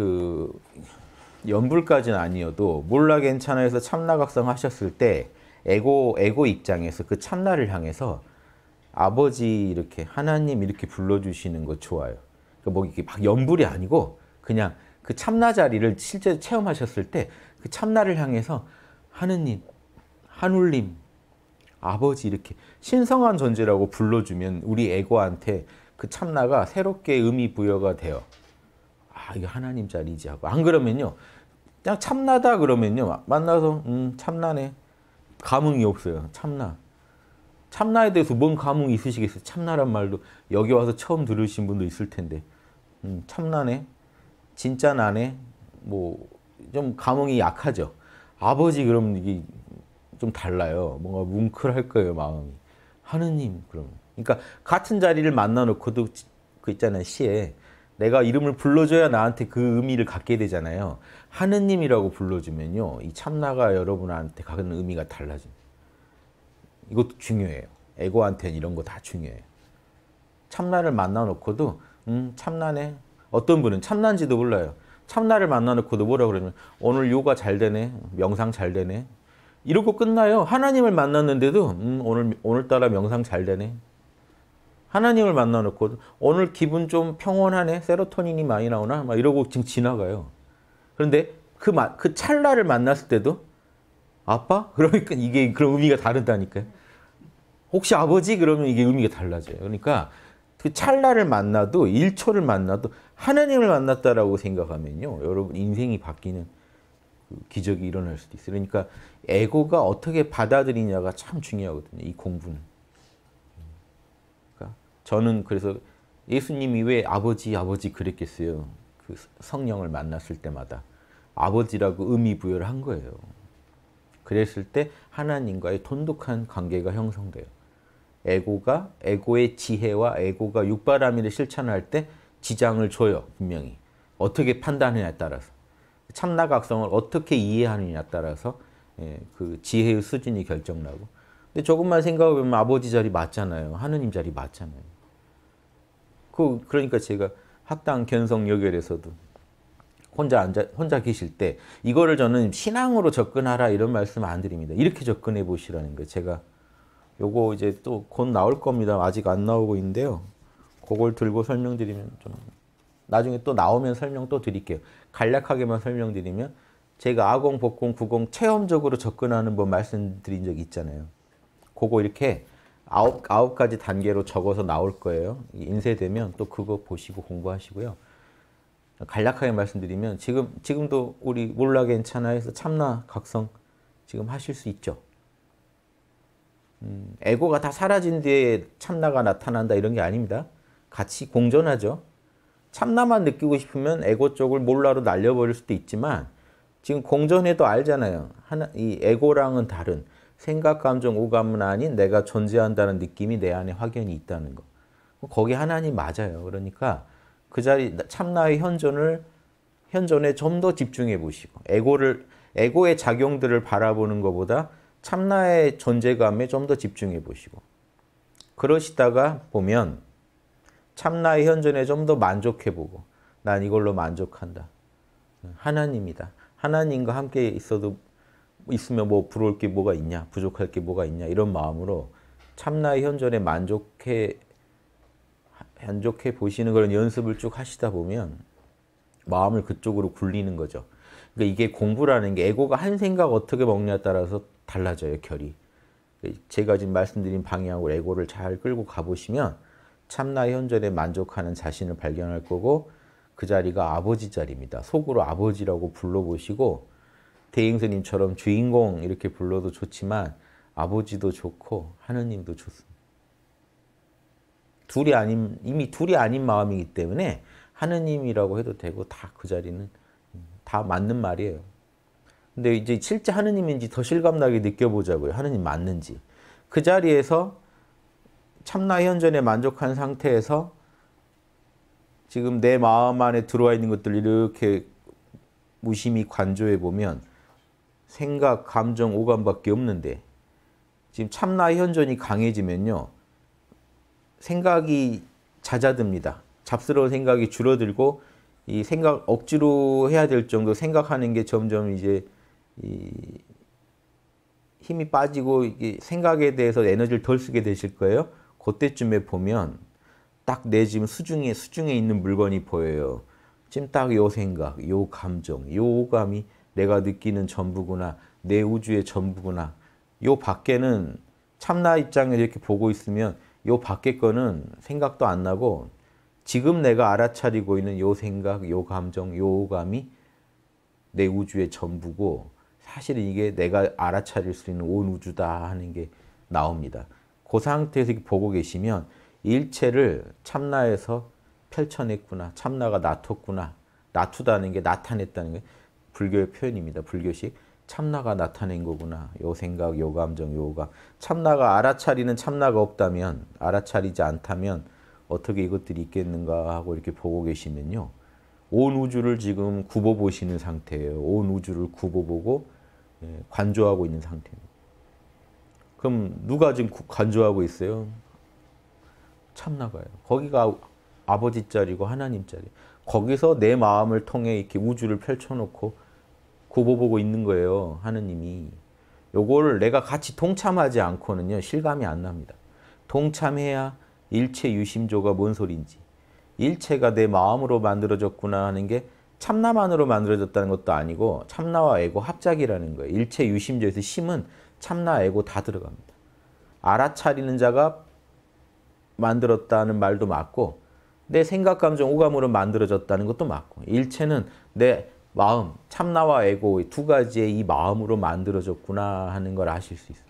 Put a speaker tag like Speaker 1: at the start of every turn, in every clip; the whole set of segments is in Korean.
Speaker 1: 그 연불까지는 아니어도 몰라 괜찮아 에서 참나각성 하셨을 때 에고 에고 입장에서 그 참나를 향해서 아버지 이렇게 하나님 이렇게 불러주시는 거 좋아요. 그뭐 그러니까 이게 막 연불이 아니고 그냥 그 참나 자리를 실제 체험하셨을 때 그 참나를 향해서 하느님, 하늘님, 아버지 이렇게 신성한 존재라고 불러주면 우리 에고한테 그 참나가 새롭게 의미 부여가 돼요. 아 이게 하나님 자리지 하고 안 그러면요 그냥 참나다 그러면요 만나서 음 참나네 감흥이 없어요 참나 참나에 대해서 뭔 감흥이 있으시겠어요 참나란 말도 여기 와서 처음 들으신 분도 있을 텐데 음 참나네 진짜 나네 뭐 좀 감흥이 약하죠 아버지 그럼 이게 좀 달라요 뭔가 뭉클할 거예요 마음이 하느님 그럼 그러니까 같은 자리를 만나놓고도 그 있잖아요 시에 내가 이름을 불러줘야 나한테 그 의미를 갖게 되잖아요. 하느님이라고 불러주면요. 이 참나가 여러분한테 갖는 의미가 달라집니다. 이것도 중요해요. 에고한테는 이런 거 다 중요해요. 참나를 만나놓고도 음 참나네. 어떤 분은 참난지도 몰라요. 참나를 만나놓고도 뭐라 그러면 오늘 요가 잘 되네. 명상 잘 되네. 이러고 끝나요. 하나님을 만났는데도 음, 오늘 오늘따라 명상 잘 되네. 하나님을 만나놓고 오늘 기분 좀 평온하네? 세로토닌이 많이 나오나? 막 이러고 지금 지나가요. 그런데 그, 마, 그 찰나를 만났을 때도 아빠? 그러니까 이게 그런 의미가 다르다니까요. 혹시 아버지? 그러면 이게 의미가 달라져요. 그러니까 그 찰나를 만나도 1초를 만나도 하나님을 만났다라고 생각하면요. 여러분 인생이 바뀌는 그 기적이 일어날 수도 있어요. 그러니까 에고가 어떻게 받아들이냐가 참 중요하거든요. 이 공부는. 저는 그래서 예수님이 왜 아버지 아버지 그랬겠어요. 그 성령을 만났을 때마다 아버지라고 의미 부여를 한 거예요. 그랬을 때 하나님과의 돈독한 관계가 형성돼요. 에고가 에고의 지혜와 에고가 육바라밀을 실천할 때 지장을 줘요. 분명히. 어떻게 판단하냐에 따라서. 참나각성을 어떻게 이해하느냐에 따라서 예, 그 지혜의 수준이 결정나고 근데 조금만 생각해보면 아버지 자리 맞잖아요. 하느님 자리 맞잖아요. 그 그러니까 제가 학당 견성 여결에서도 혼자 앉아 혼자 계실 때 이거를 저는 신앙으로 접근하라 이런 말씀 안 드립니다. 이렇게 접근해 보시라는 거예요. 제가 요거 이제 또 곧 나올 겁니다. 아직 안 나오고 있는데요. 그걸 들고 설명드리면 좀 나중에 또 나오면 설명 또 드릴게요. 간략하게만 설명드리면 제가 아공, 복공, 구공 체험적으로 접근하는 법 뭐 말씀드린 적 있잖아요. 그거 이렇게 아홉, 아홉 가지 단계로 적어서 나올 거예요. 인쇄되면 또 그거 보시고 공부하시고요. 간략하게 말씀드리면 지금, 지금도 우리 몰라 괜찮아 해서 참나 각성 지금 하실 수 있죠. 음, 에고가 다 사라진 뒤에 참나가 나타난다 이런 게 아닙니다. 같이 공존하죠. 참나만 느끼고 싶으면 에고 쪽을 몰라로 날려버릴 수도 있지만 지금 공존해도 알잖아요. 하나, 이 에고랑은 다른. 생각, 감정, 오감은 아닌 내가 존재한다는 느낌이 내 안에 확연히 있다는 것. 거기 하나님 맞아요. 그러니까 그 자리 참나의 현존을 현존에 좀 더 집중해 보시고 에고를 에고의 작용들을 바라보는 것보다 참나의 존재감에 좀 더 집중해 보시고 그러시다가 보면 참나의 현존에 좀 더 만족해 보고 난 이걸로 만족한다. 하나님이다. 하나님과 함께 있어도 있으면 뭐 부러울 게 뭐가 있냐, 부족할 게 뭐가 있냐 이런 마음으로 참나의 현존에 만족해 만족해 보시는 그런 연습을 쭉 하시다 보면 마음을 그쪽으로 굴리는 거죠. 그러니까 이게 공부라는 게 에고가 한 생각 어떻게 먹냐에 따라서 달라져요, 결이. 제가 지금 말씀드린 방향으로 에고를 잘 끌고 가보시면 참나의 현존에 만족하는 자신을 발견할 거고 그 자리가 아버지 자리입니다. 속으로 아버지라고 불러보시고 대행스님처럼 주인공 이렇게 불러도 좋지만 아버지도 좋고 하느님도 좋습니다. 둘이 아닌 이미 둘이 아닌 마음이기 때문에 하느님이라고 해도 되고 다 그 자리는 다 맞는 말이에요. 근데 이제 실제 하느님인지 더 실감나게 느껴보자고요. 하느님 맞는지. 그 자리에서 참나 현전에 만족한 상태에서 지금 내 마음 안에 들어와 있는 것들 이렇게 무심히 관조해 보면 생각, 감정, 오감밖에 없는데 지금 참나 현존이 강해지면요. 생각이 잦아듭니다. 잡스러운 생각이 줄어들고 이 생각 억지로 해야 될 정도 생각하는 게 점점 이제 이 힘이 빠지고 생각에 대해서 에너지를 덜 쓰게 되실 거예요. 그때쯤에 보면 딱 내 지금 수중에 수중에 있는 물건이 보여요. 지금 딱 요 생각, 요 감정, 요 오감이 내가 느끼는 전부구나, 내 우주의 전부구나. 요 밖에는 참나 입장에 이렇게 보고 있으면 요 밖에 거는 생각도 안 나고 지금 내가 알아차리고 있는 요 생각, 요 감정, 요 오감이 내 우주의 전부고 사실 이게 내가 알아차릴 수 있는 온 우주다 하는 게 나옵니다. 그 상태에서 보고 계시면 일체를 참나에서 펼쳐냈구나, 참나가 나퉜구나, 나투다는 게 나타냈다는 게 불교의 표현입니다. 불교식. 참나가 나타낸 거구나. 요 생각, 요 감정, 요가. 참나가 알아차리는 참나가 없다면, 알아차리지 않다면 어떻게 이것들이 있겠는가 하고 이렇게 보고 계시면요. 온 우주를 지금 굽어 보시는 상태예요. 온 우주를 굽어 보고 예, 관조하고 있는 상태입니다. 그럼 누가 지금 관조하고 있어요? 참나가요. 거기가 아버지 자리고 하나님 자리. 거기서 내 마음을 통해 이렇게 우주를 펼쳐놓고 굽어보고 있는 거예요. 하느님이. 요거를 내가 같이 동참하지 않고는요. 실감이 안 납니다. 동참해야 일체 유심조가 뭔 소린지 일체가 내 마음으로 만들어졌구나 하는 게 참나만으로 만들어졌다는 것도 아니고 참나와 에고 합작이라는 거예요. 일체 유심조에서 심은 참나, 에고 다 들어갑니다. 알아차리는 자가 만들었다는 말도 맞고 내 생각, 감정, 오감으로 만들어졌다는 것도 맞고 일체는 내 마음, 참나와 에고 두 가지의 이 마음으로 만들어졌구나 하는 걸 아실 수 있어요.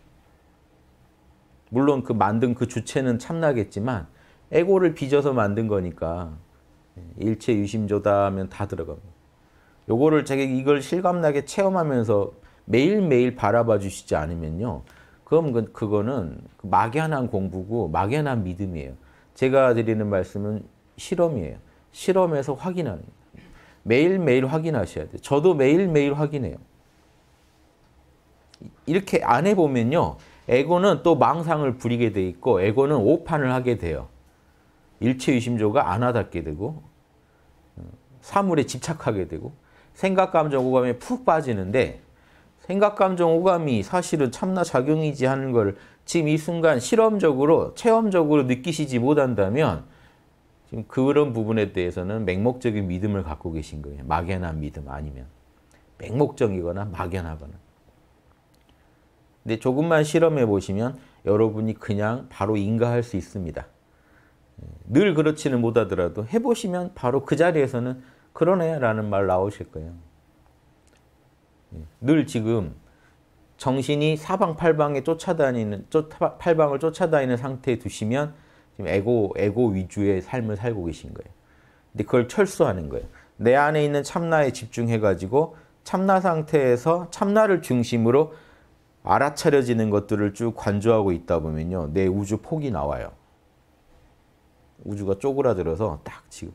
Speaker 1: 물론 그 만든 그 주체는 참나겠지만 에고를 빚어서 만든 거니까 예, 일체 유심조다 하면 다 들어갑니다. 요거를 제가 이걸 실감나게 체험하면서 매일매일 바라봐 주시지 않으면요. 그럼 그, 그거는 그 막연한 공부고 막연한 믿음이에요. 제가 드리는 말씀은 실험이에요. 실험에서 확인하는 매일매일 확인하셔야 돼요. 저도 매일매일 확인해요. 이렇게 안 해보면요. 에고는 또 망상을 부리게 돼 있고 에고는 오판을 하게 돼요. 일체의심조가 안 와닿게 되고 사물에 집착하게 되고 생각, 감정, 오감에 푹 빠지는데 생각, 감정, 오감이 사실은 참나 작용이지 하는 걸 지금 이 순간 실험적으로, 체험적으로 느끼시지 못한다면 지금 그런 부분에 대해서는 맹목적인 믿음을 갖고 계신 거예요. 막연한 믿음 아니면. 맹목적이거나 막연하거나. 근데 조금만 실험해 보시면 여러분이 그냥 바로 인가할 수 있습니다. 늘 그렇지는 못하더라도 해보시면 바로 그 자리에서는 그러네 라는 말 나오실 거예요. 늘 지금 정신이 사방팔방에 쫓아다니는, 팔방을 쫓아다니는 상태에 두시면 지금 에고 에고 위주의 삶을 살고 계신 거예요. 근데 그걸 철수하는 거예요. 내 안에 있는 참나에 집중해 가지고 참나 상태에서 참나를 중심으로 알아차려지는 것들을 쭉 관조하고 있다 보면요. 내 우주 폭이 나와요. 우주가 쪼그라들어서 딱 지금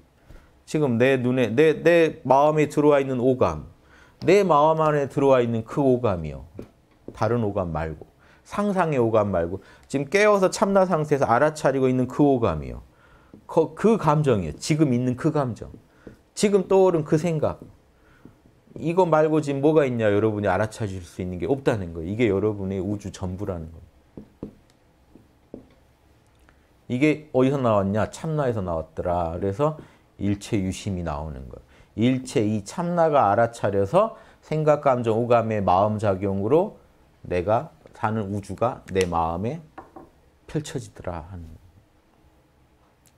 Speaker 1: 지금 내 눈에 내 내 마음에 들어와 있는 오감 내 마음 안에 들어와 있는 그 오감이요. 다른 오감 말고 상상의 오감 말고 지금 깨어서 참나 상태에서 알아차리고 있는 그 오감이요. 그, 그 감정이에요. 지금 있는 그 감정. 지금 떠오른 그 생각. 이거 말고 지금 뭐가 있냐 여러분이 알아차릴 수 있는 게 없다는 거예요. 이게 여러분의 우주 전부라는 거예요. 이게 어디서 나왔냐? 참나에서 나왔더라. 그래서 일체 유심이 나오는 거예요. 일체 이 참나가 알아차려서 생각, 감정, 오감의 마음작용으로 내가 하는 우주가 내 마음에 펼쳐지더라 하는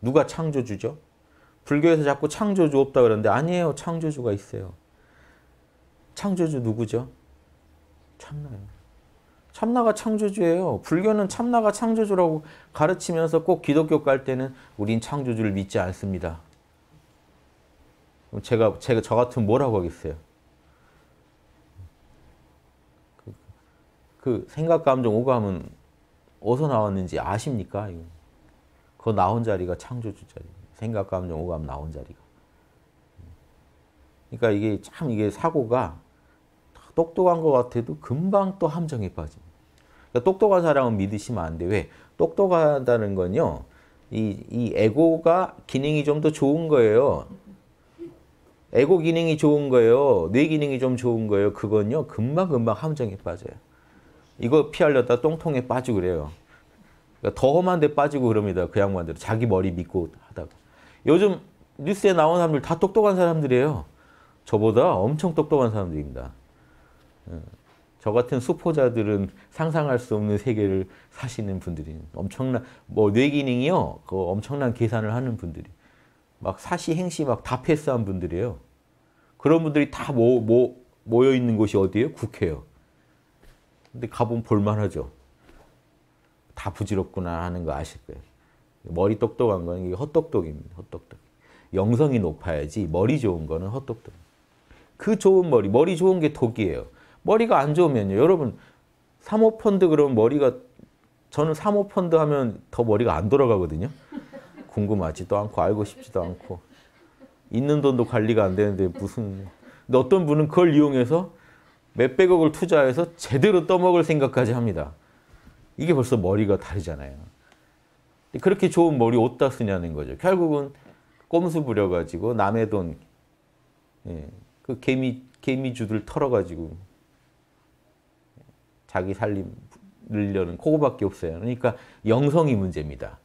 Speaker 1: 누가 창조주죠? 불교에서 자꾸 창조주 없다 그러는데 아니에요. 창조주가 있어요. 창조주 누구죠? 참나요. 참나가 창조주예요. 불교는 참나가 창조주라고 가르치면서 꼭 기독교 갈 때는 우린 창조주를 믿지 않습니다. 제가 제가 저 같은 뭐라고 하겠어요? 그 생각, 감정, 오감은 어디서 나왔는지 아십니까? 그 나온 자리가 창조주 자리. 생각, 감정, 오감 나온 자리가. 그러니까 이게 참 이게 사고가 똑똑한 것 같아도 금방 또 함정에 빠집니다. 그러니까 똑똑한 사람은 믿으시면 안 돼. 왜? 똑똑하다는 건요. 이, 이 에고가 기능이 좀 더 좋은 거예요. 에고 기능이 좋은 거예요. 뇌 기능이 좀 좋은 거예요. 그건요. 금방금방 함정에 빠져요. 이거 피하려다 똥통에 빠지고 그래요. 그러니까 더 험한 데 빠지고 그럽니다. 그양반들 자기 머리 믿고 하다가. 요즘 뉴스에 나온 사람들 다 똑똑한 사람들이에요. 저보다 엄청 똑똑한 사람들입니다. 예. 저 같은 수포자들은 상상할 수 없는 세계를 사시는 분들이 엄청난 뭐 뇌기능이요. 그 엄청난 계산을 하는 분들이 막 사시 행시 막 다 패스한 분들이에요. 그런 분들이 다 모, 모, 모여 있는 곳이 어디예요? 국회요. 근데 가보면 볼만하죠. 다 부질없구나 하는 거 아실 거예요. 머리 똑똑한 거는 이게 헛똑똑입니다. 헛똑똑. 영성이 높아야지 머리 좋은 거는 헛똑똑. 그 좋은 머리, 머리 좋은 게 독이에요. 머리가 안 좋으면요. 여러분 사모펀드 그러면 머리가 저는 사모펀드 하면 더 머리가 안 돌아가거든요. 궁금하지도 않고 알고 싶지도 않고 있는 돈도 관리가 안 되는데 무슨 근데 어떤 분은 그걸 이용해서 몇백억을 투자해서 제대로 떠먹을 생각까지 합니다. 이게 벌써 머리가 다르잖아요. 그렇게 좋은 머리 어디다 쓰냐는 거죠. 결국은 꼼수 부려가지고 남의 돈, 예, 그 개미, 개미주들 털어가지고 자기 살림 늘려는 그거밖에 없어요. 그러니까 영성이 문제입니다.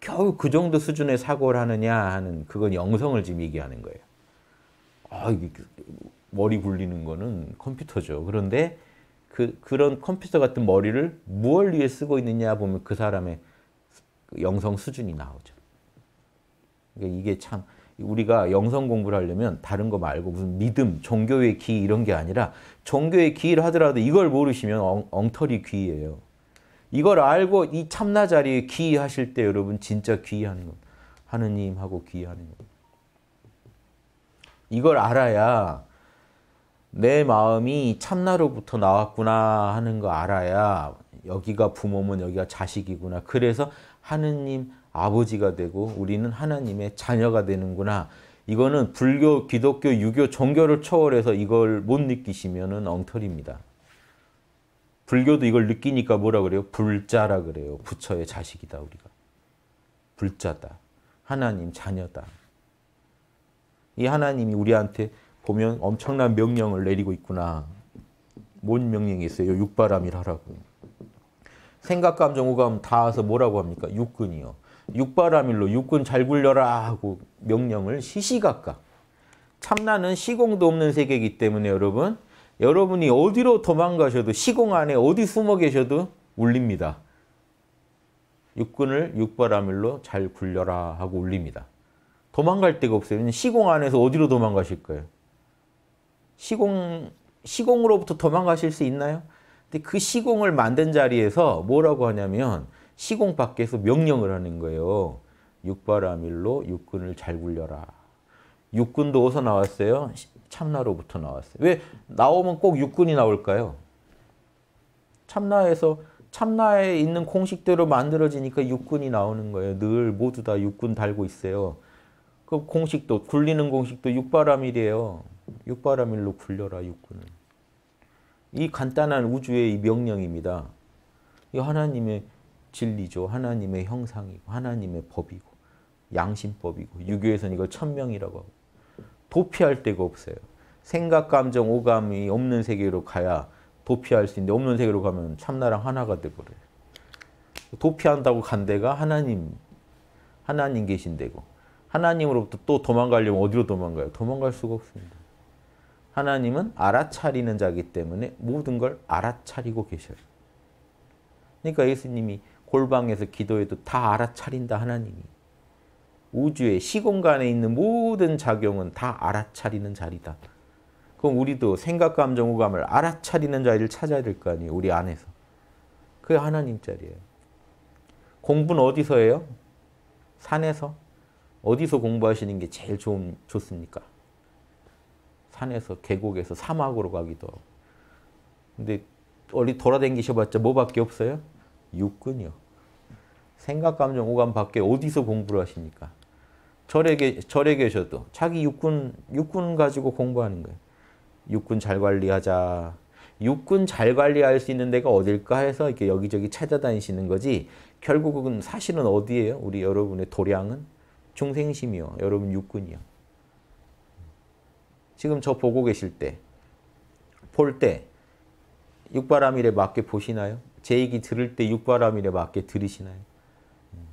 Speaker 1: 겨우 그 정도 수준의 사고를 하느냐 하는 그건 영성을 지금 얘기하는 거예요. 아, 머리 굴리는 거는 컴퓨터죠. 그런데 그, 그런 컴퓨터 같은 머리를 무엇 위해 쓰고 있느냐 보면 그 사람의 영성 수준이 나오죠. 그러니까 이게 참 우리가 영성 공부를 하려면 다른 거 말고 무슨 믿음, 종교의 귀 이런 게 아니라 종교의 귀를 하더라도 이걸 모르시면 엉, 터리 귀예요. 이걸 알고 이 참나 자리에 귀하실 때 여러분 진짜 귀하는 겁니다. 하느님하고 귀하는 겁니다. 이걸 알아야 내 마음이 참나로부터 나왔구나 하는 거 알아야 여기가 부모면 여기가 자식이구나. 그래서 하느님 아버지가 되고 우리는 하나님의 자녀가 되는구나. 이거는 불교, 기독교, 유교 종교를 초월해서 이걸 못 느끼시면은 엉터리입니다. 불교도 이걸 느끼니까 뭐라 그래요? 불자라 그래요. 부처의 자식이다 우리가. 불자다. 하나님 자녀다. 이 하나님이 우리한테 보면 엄청난 명령을 내리고 있구나. 뭔 명령이 있어요? 육바람일 하라고. 생각, 감정, 오감 닿아서 뭐라고 합니까? 육근이요. 육바람일로 육근 잘 굴려라 하고 명령을 시시각각. 참나는 시공도 없는 세계이기 때문에 여러분 여러분이 어디로 도망가셔도 시공 안에 어디 숨어 계셔도 울립니다. 육근을 육바라밀로 잘 굴려라 하고 울립니다. 도망갈 데가 없어요. 시공 안에서 어디로 도망가실 거예요? 시공, 시공으로부터 도망가실 수 있나요? 근데 그 시공을 만든 자리에서 뭐라고 하냐면 시공 밖에서 명령을 하는 거예요. 육바라밀로 육군을 잘 굴려라. 육군도 어디서 나왔어요? 참나로부터 나왔어요. 왜 나오면 꼭 육군이 나올까요? 참나에서 참나에 있는 공식대로 만들어지니까 육군이 나오는 거예요. 늘 모두 다 육군 달고 있어요. 그 공식도 굴리는 공식도 육바라밀이에요. 육바라밀로 굴려라 육군을. 이 간단한 우주의 명령입니다. 이 하나님의 진리죠. 하나님의 형상이고 하나님의 법이고 양심법이고 유교에서는 이걸 천명이라고 하고 도피할 데가 없어요. 생각, 감정, 오감이 없는 세계로 가야 도피할 수 있는데 없는 세계로 가면 참나랑 하나가 돼버려요. 도피한다고 간 데가 하나님, 하나님 계신 데고 하나님으로부터 또 도망가려면 어디로 도망가요? 도망갈 수가 없습니다. 하나님은 알아차리는 자기 때문에 모든 걸 알아차리고 계셔요. 그러니까 예수님이 골방에서 기도해도 다 알아차린다 하나님이. 우주의 시공간에 있는 모든 작용은 다 알아차리는 자리다. 그럼 우리도 생각, 감정, 호감을 알아차리는 자리를 찾아야 될 거 아니에요. 우리 안에서. 그게 하나님 자리예요. 공부는 어디서 해요? 산에서? 어디서 공부하시는 게 제일 좋 좋습니까? 산에서 계곡에서 사막으로 가기도 하고. 근데 얼리 돌아다니셔봤자 뭐밖에 없어요? 육근이요. 생각, 감정, 오감 밖에 어디서 공부를 하십니까? 절에, 계, 절에 계셔도 자기 육군, 육군 가지고 공부하는 거예요. 육군 잘 관리하자. 육군 잘 관리할 수 있는 데가 어딜까 해서 이렇게 여기저기 찾아다니시는 거지 결국은 사실은 어디예요? 우리 여러분의 도량은? 중생심이요. 여러분 육군이요. 지금 저 보고 계실 때, 볼 때 육바람일에 맞게 보시나요? 제 얘기 들을 때 육바람일에 맞게 들으시나요? 음.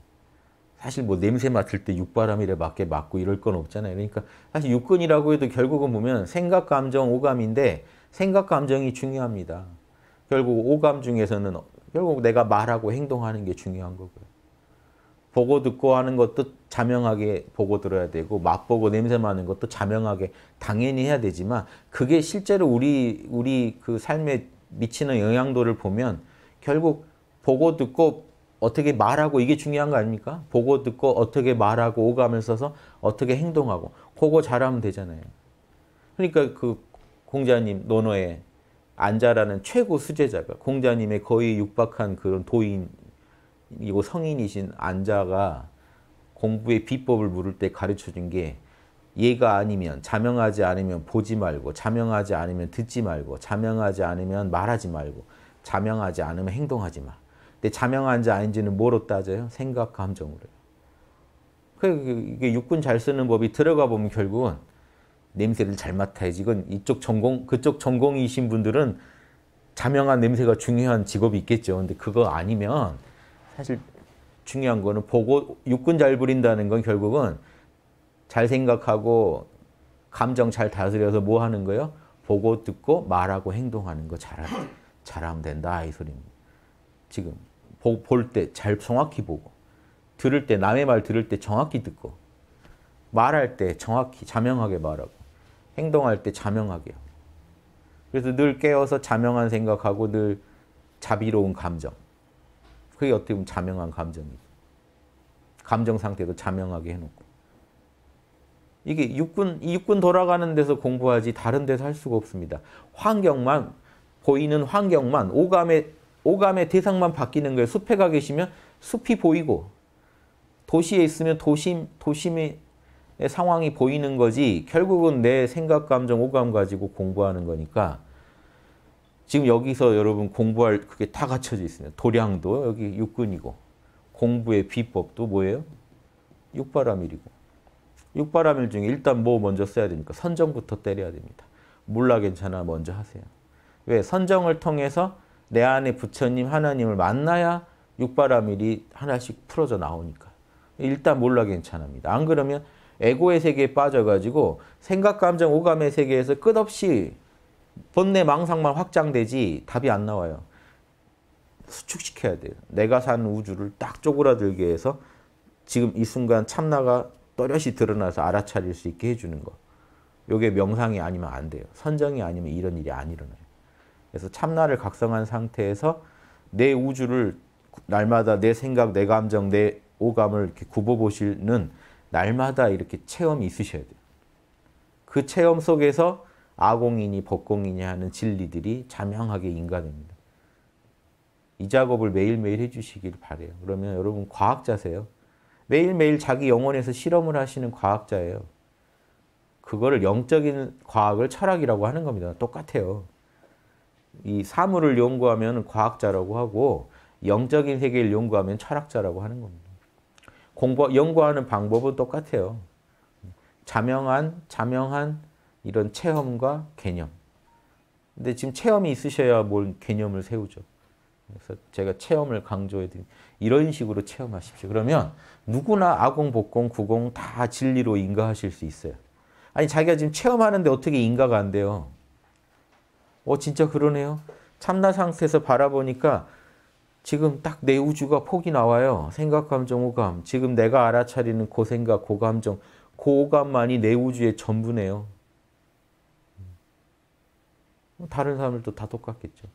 Speaker 1: 사실 뭐 냄새 맡을 때 육바람일에 맞게 맡고 이럴 건 없잖아요. 그러니까 사실 육근이라고 해도 결국은 보면 생각, 감정, 오감인데 생각, 감정이 중요합니다. 결국 오감 중에서는 결국 내가 말하고 행동하는 게 중요한 거고요. 보고 듣고 하는 것도 자명하게 보고 들어야 되고 맛보고 냄새 맡는 것도 자명하게 당연히 해야 되지만 그게 실제로 우리 우리 그 삶에 미치는 영향도를 보면 결국 보고 듣고 어떻게 말하고 이게 중요한 거 아닙니까? 보고 듣고 어떻게 말하고 오감을 써서 어떻게 행동하고 그거 잘하면 되잖아요. 그러니까 그 공자님 논어에 안자라는 최고 수제자가 공자님의 거의 육박한 그런 도인 이거 성인이신 안자가 공부의 비법을 물을 때 가르쳐준 게 얘가 아니면 자명하지 않으면 보지 말고 자명하지 않으면 듣지 말고 자명하지 않으면 말하지 말고 자명하지 않으면 행동하지 마. 근데 자명한지 아닌지는 뭐로 따져요? 생각 감정으로. 그게 그, 육군 잘 쓰는 법이 들어가 보면 결국은 냄새를 잘 맡아야지. 이건 이쪽 전공 그쪽 전공이신 분들은 자명한 냄새가 중요한 직업이 있겠죠. 근데 그거 아니면 사실 중요한 거는 보고 육군 잘 부린다는 건 결국은 잘 생각하고 감정 잘 다스려서 뭐 하는 거예요? 보고 듣고 말하고 행동하는 거 잘, 잘하면 된다 이 소리입니다. 지금 볼 때 잘 정확히 보고 들을 때 남의 말 들을 때 정확히 듣고 말할 때 정확히 자명하게 말하고 행동할 때 자명하게 그래서 늘 깨어서 자명한 생각하고 늘 자비로운 감정 그게 어떻게 보면 자명한 감정이죠. 감정 상태도 자명하게 해놓고. 이게 육군, 육군 돌아가는 데서 공부하지 다른 데서 할 수가 없습니다. 환경만, 보이는 환경만, 오감의, 오감의 대상만 바뀌는 거예요. 숲에 가 계시면 숲이 보이고, 도시에 있으면 도심, 도심의 상황이 보이는 거지, 결국은 내 생각, 감정, 오감 가지고 공부하는 거니까 지금 여기서 여러분 공부할 그게 다 갖춰져 있습니다. 도량도 여기 육근이고 공부의 비법도 뭐예요? 육바라밀이고 육바라밀 중에 일단 뭐 먼저 써야 됩니까? 선정부터 때려야 됩니다. 몰라 괜찮아 먼저 하세요. 왜? 선정을 통해서 내 안에 부처님 하나님을 만나야 육바라밀이 하나씩 풀어져 나오니까. 일단 몰라 괜찮합니다. 안 그러면 에고의 세계에 빠져가지고 생각, 감정, 오감의 세계에서 끝없이 번뇌 망상만 확장되지 답이 안 나와요. 수축시켜야 돼요. 내가 산 우주를 딱 쪼그라들게 해서 지금 이 순간 참나가 또렷이 드러나서 알아차릴 수 있게 해주는 거. 요게 명상이 아니면 안 돼요. 선정이 아니면 이런 일이 안 일어나요. 그래서 참나를 각성한 상태에서 내 우주를 날마다 내 생각, 내 감정, 내 오감을 이렇게 굽어보시는 날마다 이렇게 체험이 있으셔야 돼요. 그 체험 속에서 아공이니 법공이니 하는 진리들이 자명하게 인가됩니다. 이 작업을 매일매일 해주시길 바래요. 그러면 여러분 과학자세요. 매일매일 자기 영혼에서 실험을 하시는 과학자예요. 그거를 영적인 과학을 철학이라고 하는 겁니다. 똑같아요. 이 사물을 연구하면 과학자라고 하고 영적인 세계를 연구하면 철학자라고 하는 겁니다. 공부, 연구하는 방법은 똑같아요. 자명한, 자명한 이런 체험과 개념. 근데 지금 체험이 있으셔야 뭘 개념을 세우죠. 그래서 제가 체험을 강조해드린 이런 식으로 체험하십시오. 그러면 누구나 아공, 복공, 구공 다 진리로 인가하실 수 있어요. 아니 자기가 지금 체험하는데 어떻게 인가가 안 돼요? 어 진짜 그러네요. 참나 상태에서 바라보니까 지금 딱 내 우주가 폭이 나와요. 생각, 감정, 오감. 지금 내가 알아차리는 고 그 생각, 고 그 감정, 고감만이내 그 우주의 전부네요. 뭐 다른 사람들도 다 똑같겠죠.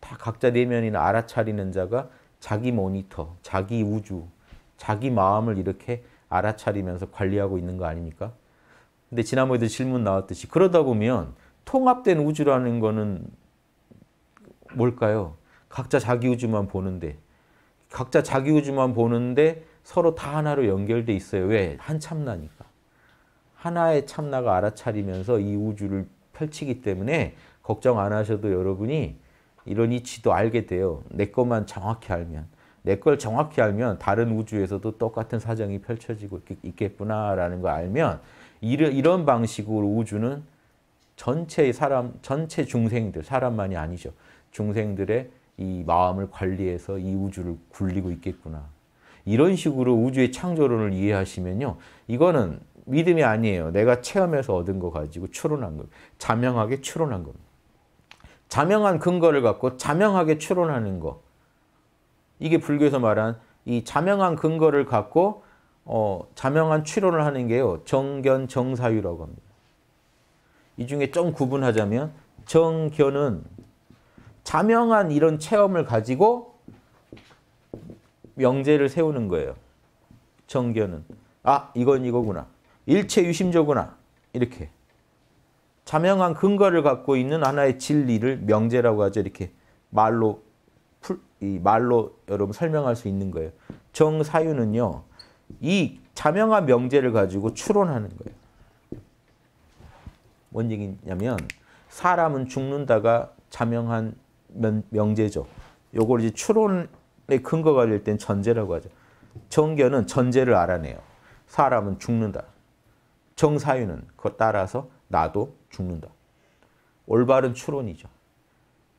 Speaker 1: 다 각자 내면이나 알아차리는 자가 자기 모니터, 자기 우주, 자기 마음을 이렇게 알아차리면서 관리하고 있는 거 아닙니까? 근데 지난번에도 질문 나왔듯이 그러다 보면 통합된 우주라는 거는 뭘까요? 각자 자기 우주만 보는데 각자 자기 우주만 보는데 서로 다 하나로 연결돼 있어요. 왜? 한 참나니까. 하나의 참나가 알아차리면서 이 우주를 펼치기 때문에 걱정 안 하셔도 여러분이 이런 이치도 알게 돼요. 내 것만 정확히 알면. 내 걸 정확히 알면 다른 우주에서도 똑같은 사정이 펼쳐지고 있겠구나라는 걸 알면 이런, 방식으로 우주는 전체 사람, 전체 중생들, 사람만이 아니죠. 중생들의 이 마음을 관리해서 이 우주를 굴리고 있겠구나. 이런 식으로 우주의 창조론을 이해하시면요. 이거는 믿음이 아니에요. 내가 체험해서 얻은 거 가지고 추론한 겁 자명하게 추론한 겁니다. 자명한 근거를 갖고 자명하게 추론하는 거. 이게 불교에서 말한 이 자명한 근거를 갖고 어, 자명한 추론을 하는 게요. 정견, 정사유라고 합니다. 이 중에 좀 구분하자면 정견은 자명한 이런 체험을 가지고 명제를 세우는 거예요. 정견은. 아, 이건 이거구나. 일체 유심조구나. 이렇게. 자명한 근거를 갖고 있는 하나의 진리를 명제라고 하죠. 이렇게 말로 풀, 이 말로 여러분 설명할 수 있는 거예요. 정사유는요. 이 자명한 명제를 가지고 추론하는 거예요. 뭔 얘기냐면 사람은 죽는다가 자명한 명, 제죠 요걸 이제 추론의 근거가 될 땐 전제라고 하죠. 정견은 전제를 알아내요. 사람은 죽는다. 정사유는 그 따라서 나도 죽는다. 올바른 추론이죠.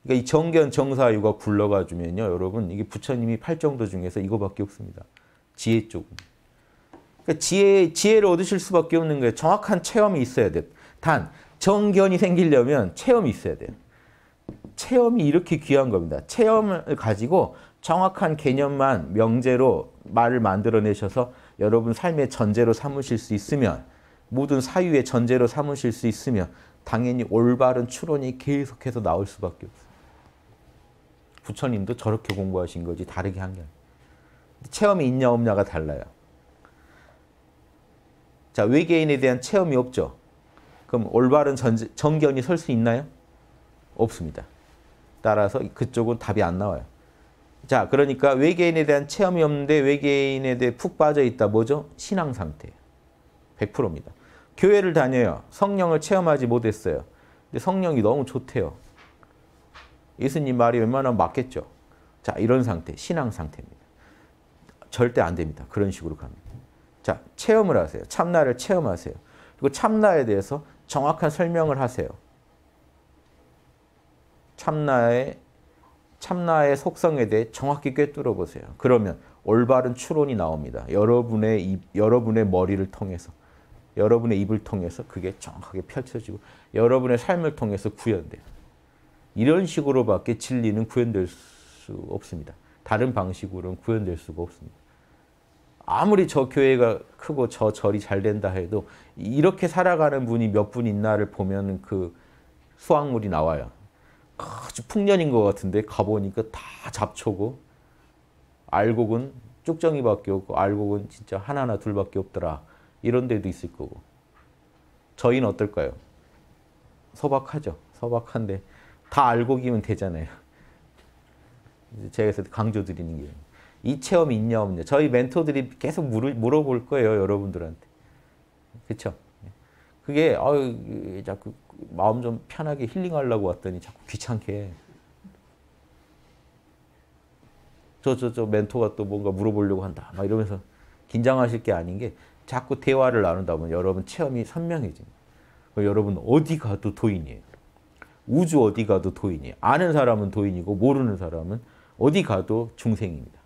Speaker 1: 그러니까 이 정견 정사유가 굴러가주면요. 여러분 이게 부처님이 팔정도 중에서 이거밖에 없습니다. 지혜 쪽은. 그러니까 지혜, 지혜를 얻으실 수밖에 없는 거예요. 정확한 체험이 있어야 돼. 단, 정견이 생기려면 체험이 있어야 돼 체험이 이렇게 귀한 겁니다. 체험을 가지고 정확한 개념만 명제로 말을 만들어내셔서 여러분 삶의 전제로 삼으실 수 있으면 모든 사유의 전제로 삼으실 수 있으며 당연히 올바른 추론이 계속해서 나올 수밖에 없어요. 부처님도 저렇게 공부하신 거지 다르게 한 게 아니에요. 체험이 있냐 없냐가 달라요. 자 외계인에 대한 체험이 없죠. 그럼 올바른 전제, 정견이 설 수 있나요? 없습니다. 따라서 그쪽은 답이 안 나와요. 자 그러니까 외계인에 대한 체험이 없는데 외계인에 대해 푹 빠져 있다. 뭐죠? 신앙 상태예요. 100%입니다. 교회를 다녀요. 성령을 체험하지 못했어요. 근데 성령이 너무 좋대요. 예수님 말이 웬만하면 맞겠죠. 자, 이런 상태, 신앙 상태입니다. 절대 안 됩니다. 그런 식으로 갑니다. 자, 체험을 하세요. 참나를 체험하세요. 그리고 참나에 대해서 정확한 설명을 하세요. 참나의 참나의 속성에 대해 정확히 꿰뚫어 보세요. 그러면 올바른 추론이 나옵니다. 여러분의 입, 여러분의 머리를 통해서 여러분의 입을 통해서 그게 정확하게 펼쳐지고 여러분의 삶을 통해서 구현돼요. 이런 식으로밖에 진리는 구현될 수 없습니다. 다른 방식으로는 구현될 수가 없습니다. 아무리 저 교회가 크고 저 절이 잘 된다 해도 이렇게 살아가는 분이 몇 분 있나를 보면 그 수확물이 나와요. 아주 풍년인 것 같은데 가보니까 다 잡초고 알곡은 쭉정이밖에 없고 알곡은 진짜 하나나 둘밖에 없더라. 이런 데도 있을 거고. 저희는 어떨까요? 소박하죠. 소박한데 다 알고 기면 되잖아요. 제가 강조 드리는 게. 이체험 있냐 없냐. 저희 멘토들이 계속 물 물어볼 거예요. 여러분들한테. 그렇죠? 그게 아 자꾸 마음 좀 편하게 힐링하려고 왔더니 자꾸 귀찮게 저 저 저 멘토가 또 뭔가 물어보려고 한다 막 이러면서 긴장하실 게 아닌 게 자꾸 대화를 나눈다 보면 여러분 체험이 선명해집니다. 여러분 어디 가도 도인이에요. 우주 어디 가도 도인이에요. 아는 사람은 도인이고 모르는 사람은 어디 가도 중생입니다.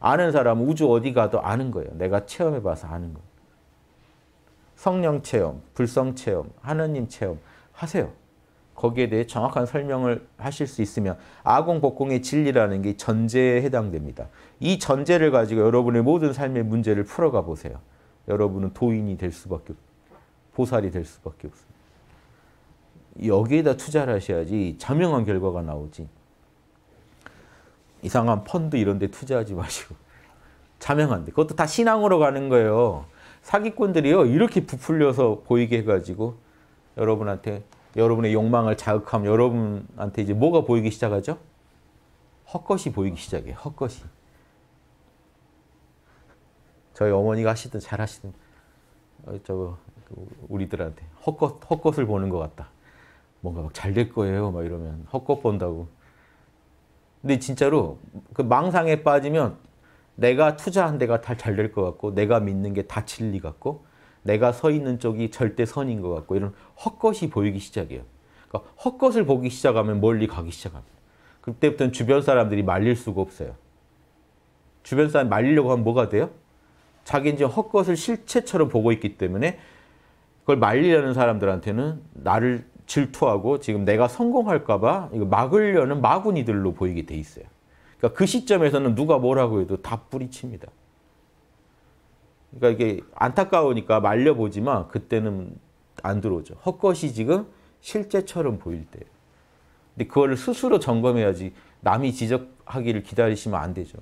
Speaker 1: 아는 사람은 우주 어디 가도 아는 거예요. 내가 체험해봐서 아는 거 성령 체험, 불성 체험, 하느님 체험 하세요. 거기에 대해 정확한 설명을 하실 수 있으면 아공복공의 진리라는 게 전제에 해당됩니다. 이 전제를 가지고 여러분의 모든 삶의 문제를 풀어가 보세요. 여러분은 도인이 될 수밖에 없, 보살이 될 수밖에 없습니다. 여기에다 투자를 하셔야지 자명한 결과가 나오지. 이상한 펀드 이런 데 투자하지 마시고 자명한데 그것도 다 신앙으로 가는 거예요. 사기꾼들이요 이렇게 부풀려서 보이게 해가지고 여러분한테 여러분의 욕망을 자극하면 여러분한테 이제 뭐가 보이기 시작하죠? 헛것이 보이기 시작해 헛것이. 저희 어머니가 하시든잘하시든저 어, 그 우리들한테 헛것 헛것을 보는 것 같다. 뭔가 막 잘 될 거예요. 막 이러면 헛것 본다고. 근데 진짜로 그 망상에 빠지면 내가 투자한 데가 다 잘 될 것 같고 내가 믿는 게 다 진리 같고 내가 서 있는 쪽이 절대 선인 것 같고 이런 헛것이 보이기 시작해요. 그러니까 헛것을 보기 시작하면 멀리 가기 시작합니다. 그때부터는 주변 사람들이 말릴 수가 없어요. 주변 사람 말리려고 하면 뭐가 돼요? 자기 이제 헛것을 실체처럼 보고 있기 때문에 그걸 말리려는 사람들한테는 나를 질투하고 지금 내가 성공할까봐 이거 막으려는 마구니들로 보이게 돼 있어요. 그러니까 그 시점에서는 누가 뭐라고 해도 다 뿌리칩니다. 그러니까 이게 안타까우니까 말려보지만 그때는 안 들어오죠. 헛것이 지금 실제처럼 보일 때. 근데 그거 스스로 점검해야지 남이 지적하기를 기다리시면 안 되죠.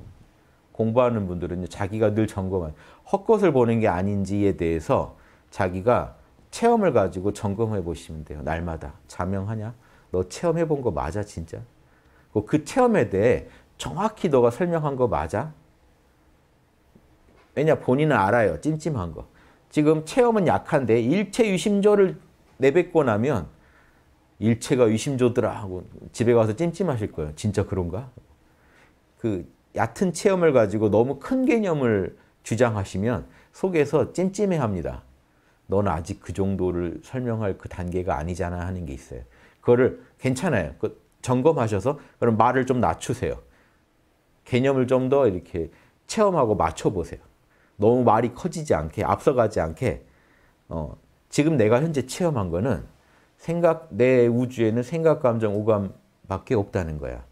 Speaker 1: 공부하는 분들은 자기가 늘 점검한 헛것을 보는 게 아닌지에 대해서 자기가 체험을 가지고 점검해 보시면 돼요. 날마다. 자명하냐? 너 체험해 본 거 맞아 진짜? 그, 그 체험에 대해 정확히 너가 설명한 거 맞아? 왜냐 본인은 알아요. 찜찜한 거. 지금 체험은 약한데 일체 유심조를 내뱉고 나면 일체가 유심조더라 하고 집에 가서 찜찜하실 거예요. 진짜 그런가? 그 얕은 체험을 가지고 너무 큰 개념을 주장하시면 속에서 찜찜해합니다. 넌 아직 그 정도를 설명할 그 단계가 아니잖아 하는 게 있어요. 그거를 괜찮아요. 그 점검하셔서 그럼 말을 좀 낮추세요. 개념을 좀 더 이렇게 체험하고 맞춰보세요. 너무 말이 커지지 않게 앞서가지 않게 어, 지금 내가 현재 체험한 거는 생각 내 우주에는 생각, 감정, 오감밖에 없다는 거야.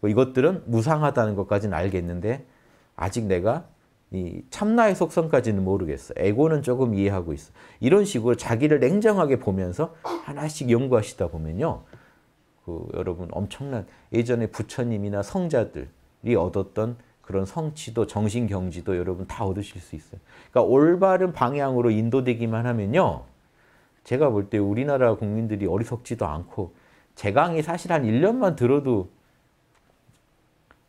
Speaker 1: 뭐 이것들은 무상하다는 것까지는 알겠는데 아직 내가 이 참나의 속성까지는 모르겠어. 에고는 조금 이해하고 있어. 이런 식으로 자기를 냉정하게 보면서 하나씩 연구하시다 보면요. 그 여러분 엄청난 예전에 부처님이나 성자들이 얻었던 그런 성취도 정신 경지도 여러분 다 얻으실 수 있어요. 그러니까 올바른 방향으로 인도되기만 하면요. 제가 볼 때 우리나라 국민들이 어리석지도 않고 제강이 사실 한 1년만 들어도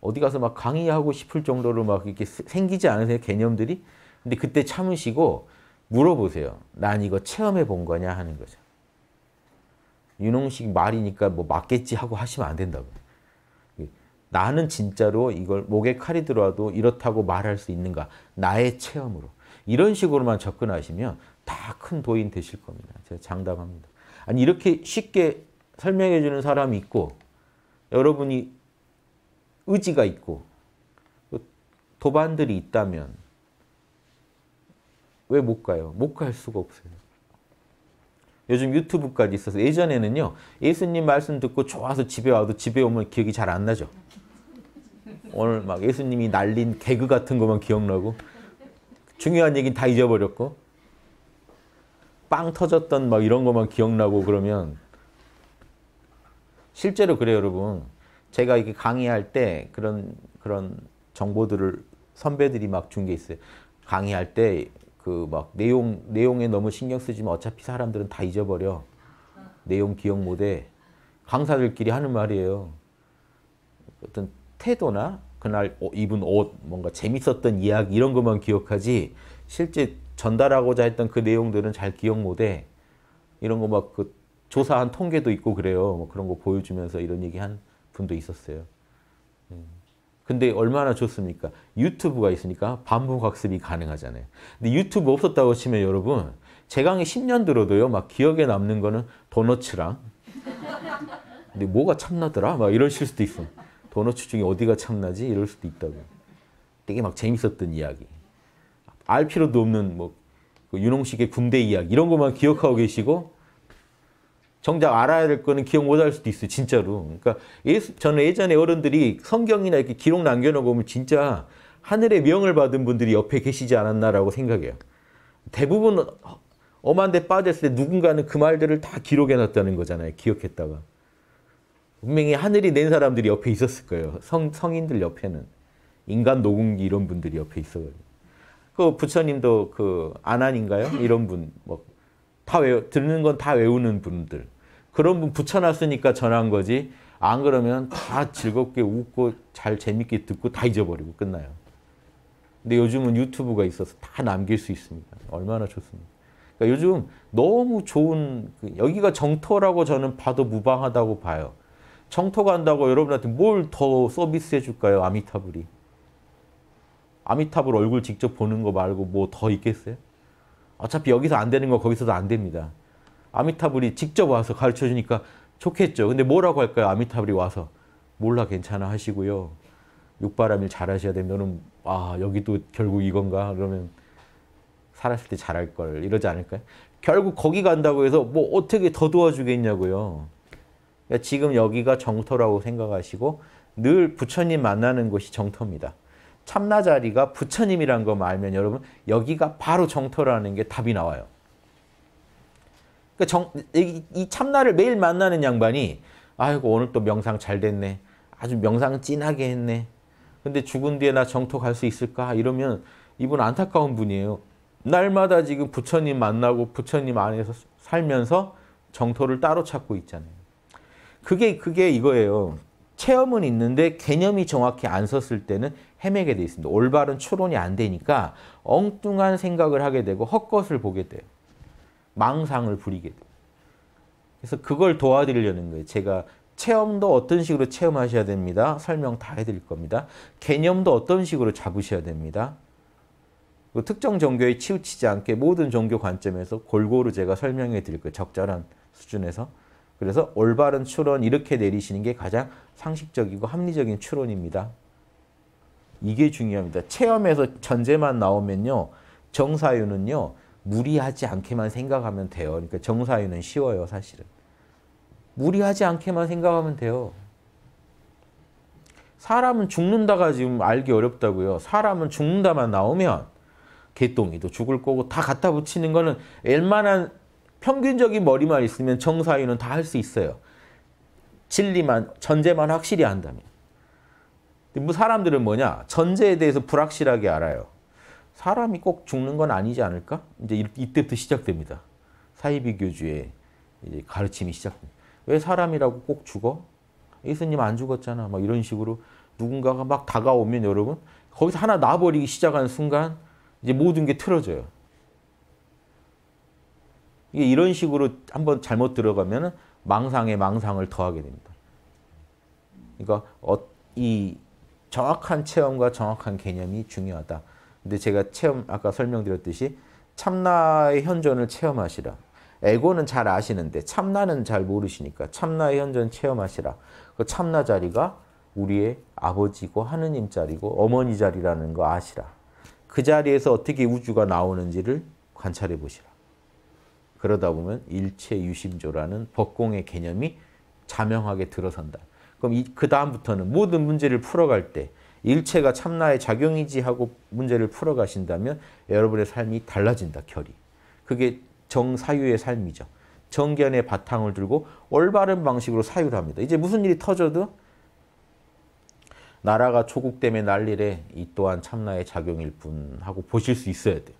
Speaker 1: 어디 가서 막 강의하고 싶을 정도로 막 이렇게 생기지 않으세요? 개념들이? 근데 그때 참으시고 물어보세요. 난 이거 체험해 본 거냐 하는 거죠. 윤홍식 말이니까 뭐 맞겠지 하고 하시면 안 된다고. 나는 진짜로 이걸 목에 칼이 들어와도 이렇다고 말할 수 있는가. 나의 체험으로. 이런 식으로만 접근하시면 다 큰 도인 되실 겁니다. 제가 장담합니다. 아니 이렇게 쉽게 설명해 주는 사람이 있고 여러분이 의지가 있고 도반들이 있다면 왜 못 가요? 못 갈 수가 없어요. 요즘 유튜브까지 있어서 예전에는요. 예수님 말씀 듣고 좋아서 집에 와도 집에 오면 기억이 잘 안 나죠. 오늘 막 예수님이 날린 개그 같은 것만 기억나고 중요한 얘기는 다 잊어버렸고 빵 터졌던 막 이런 것만 기억나고 그러면 실제로 그래요 여러분. 제가 이렇게 강의할 때 그런 그런 정보들을 선배들이 막 준 게 있어요. 강의할 때 그 막 내용 내용에 너무 신경 쓰지만 어차피 사람들은 다 잊어버려. 내용 기억 못해. 강사들끼리 하는 말이에요. 어떤 태도나 그날 입은 어, 옷, 뭔가 재밌었던 이야기 이런 것만 기억하지 실제 전달하고자 했던 그 내용들은 잘 기억 못해. 이런 거 막 그 조사한 통계도 있고 그래요. 뭐 그런 거 보여주면서 이런 얘기 한 분도 있었어요. 예. 근데 얼마나 좋습니까? 유튜브가 있으니까 반복학습이 가능하잖아요. 근데 유튜브 없었다고 치면 여러분 제 강의 10년 들어도요. 막 기억에 남는 거는 도너츠랑 근데 뭐가 참나더라? 막 이러실 수도 있어. 도너츠 중에 어디가 참나지? 이럴 수도 있다고. 되게 막 재밌었던 이야기. 알 필요도 없는 뭐 그 윤홍식의 군대 이야기 이런 것만 기억하고 계시고 정작 알아야 될 거는 기억 못 할 수도 있어요. 진짜로. 그러니까 예수, 저는 예전에 어른들이 성경이나 이렇게 기록 남겨놓은 보면 진짜 하늘의 명을 받은 분들이 옆에 계시지 않았나라고 생각해요. 대부분 엄한 데 빠졌을 때 누군가는 그 말들을 다 기록해놨다는 거잖아요. 기억했다가. 분명히 하늘이 낸 사람들이 옆에 있었을 거예요. 성, 성인들 옆에는. 인간 녹음기 이런 분들이 옆에 있어가그 부처님도 그 안한인가요? 이런 분. 뭐, 다 외워, 듣는 건 다 외우는 분들. 그런 분 붙여놨으니까 전한 거지 안 그러면 다 즐겁게 웃고 잘 재밌게 듣고 다 잊어버리고 끝나요. 근데 요즘은 유튜브가 있어서 다 남길 수 있습니다. 얼마나 좋습니까? 그러니까 요즘 너무 좋은 그 여기가 정토라고 저는 봐도 무방하다고 봐요. 정토 간다고 여러분한테 뭘 더 서비스해 줄까요? 아미타불이. 아미타불 얼굴 직접 보는 거 말고 뭐 더 있겠어요? 어차피 여기서 안 되는 거 거기서도 안 됩니다. 아미타불이 직접 와서 가르쳐 주니까 좋겠죠. 근데 뭐라고 할까요? 아미타불이 와서 몰라 괜찮아 하시고요. 육바람일 잘하셔야 됩니다. 너는 아 여기도 결국 이건가 그러면 살았을 때 잘할 걸 이러지 않을까요? 결국 거기 간다고 해서 뭐 어떻게 더 도와주겠냐고요. 그러니까 지금 여기가 정토라고 생각하시고 늘 부처님 만나는 곳이 정토입니다. 참나 자리가 부처님이란 거 알면 여러분 여기가 바로 정토라는 게 답이 나와요. 그러니까 정, 이, 참나를 매일 만나는 양반이 아이고 오늘 또 명상 잘 됐네. 아주 명상 진하게 했네. 근데 죽은 뒤에 나 정토 갈 수 있을까? 이러면 이분 안타까운 분이에요. 날마다 지금 부처님 만나고 부처님 안에서 살면서 정토를 따로 찾고 있잖아요. 그게 그게 이거예요. 체험은 있는데 개념이 정확히 안 섰을 때는 헤매게 돼 있습니다. 올바른 추론이 안 되니까 엉뚱한 생각을 하게 되고 헛것을 보게 돼요. 망상을 부리게 돼요. 그래서 그걸 도와드리려는 거예요. 제가 체험도 어떤 식으로 체험하셔야 됩니다. 설명 다 해드릴 겁니다. 개념도 어떤 식으로 잡으셔야 됩니다. 특정 종교에 치우치지 않게 모든 종교 관점에서 골고루 제가 설명해 드릴 거예요. 적절한 수준에서. 그래서 올바른 추론 이렇게 내리시는 게 가장 상식적이고 합리적인 추론입니다. 이게 중요합니다. 체험에서 전제만 나오면요. 정사유는요. 무리하지 않게만 생각하면 돼요. 그러니까 정사위는 쉬워요, 사실은. 무리하지 않게만 생각하면 돼요. 사람은 죽는다가 지금 알기 어렵다고요. 사람은 죽는다만 나오면 개똥이도 죽을 거고 다 갖다 붙이는 거는 웬만한 평균적인 머리만 있으면 정사위는 다 할 수 있어요. 진리만, 전제만 확실히 한다면. 근데 뭐 사람들은 뭐냐? 전제에 대해서 불확실하게 알아요. 사람이 꼭 죽는 건 아니지 않을까? 이제 이때부터 시작됩니다. 사이비교주의 이제 가르침이 시작됩니다. 왜 사람이라고 꼭 죽어? 예수님 안 죽었잖아. 막 이런 식으로 누군가가 막 다가오면 여러분 거기서 하나 놔버리기 시작하 순간 이제 모든 게 틀어져요. 이게 이런 식으로 한번 잘못 들어가면 망상에 망상을 더하게 됩니다. 그러니까 어, 이 정확한 체험과 정확한 개념이 중요하다. 근데 제가 체험 아까 설명드렸듯이 참나의 현존을 체험하시라. 에고는 잘 아시는데 참나는 잘 모르시니까 참나의 현존 체험하시라. 그 참나 자리가 우리의 아버지고 하느님 자리고 어머니 자리라는 거 아시라. 그 자리에서 어떻게 우주가 나오는지를 관찰해 보시라. 그러다 보면 일체 유심조라는 법공의 개념이 자명하게 들어선다. 그럼 그 다음부터는 모든 문제를 풀어갈 때 일체가 참나의 작용이지 하고 문제를 풀어가신다면 여러분의 삶이 달라진다, 결이. 그게 정사유의 삶이죠. 정견의 바탕을 들고 올바른 방식으로 사유를 합니다. 이제 무슨 일이 터져도 나라가 조국 때문에 난리래 이 또한 참나의 작용일 뿐 하고 보실 수 있어야 돼요.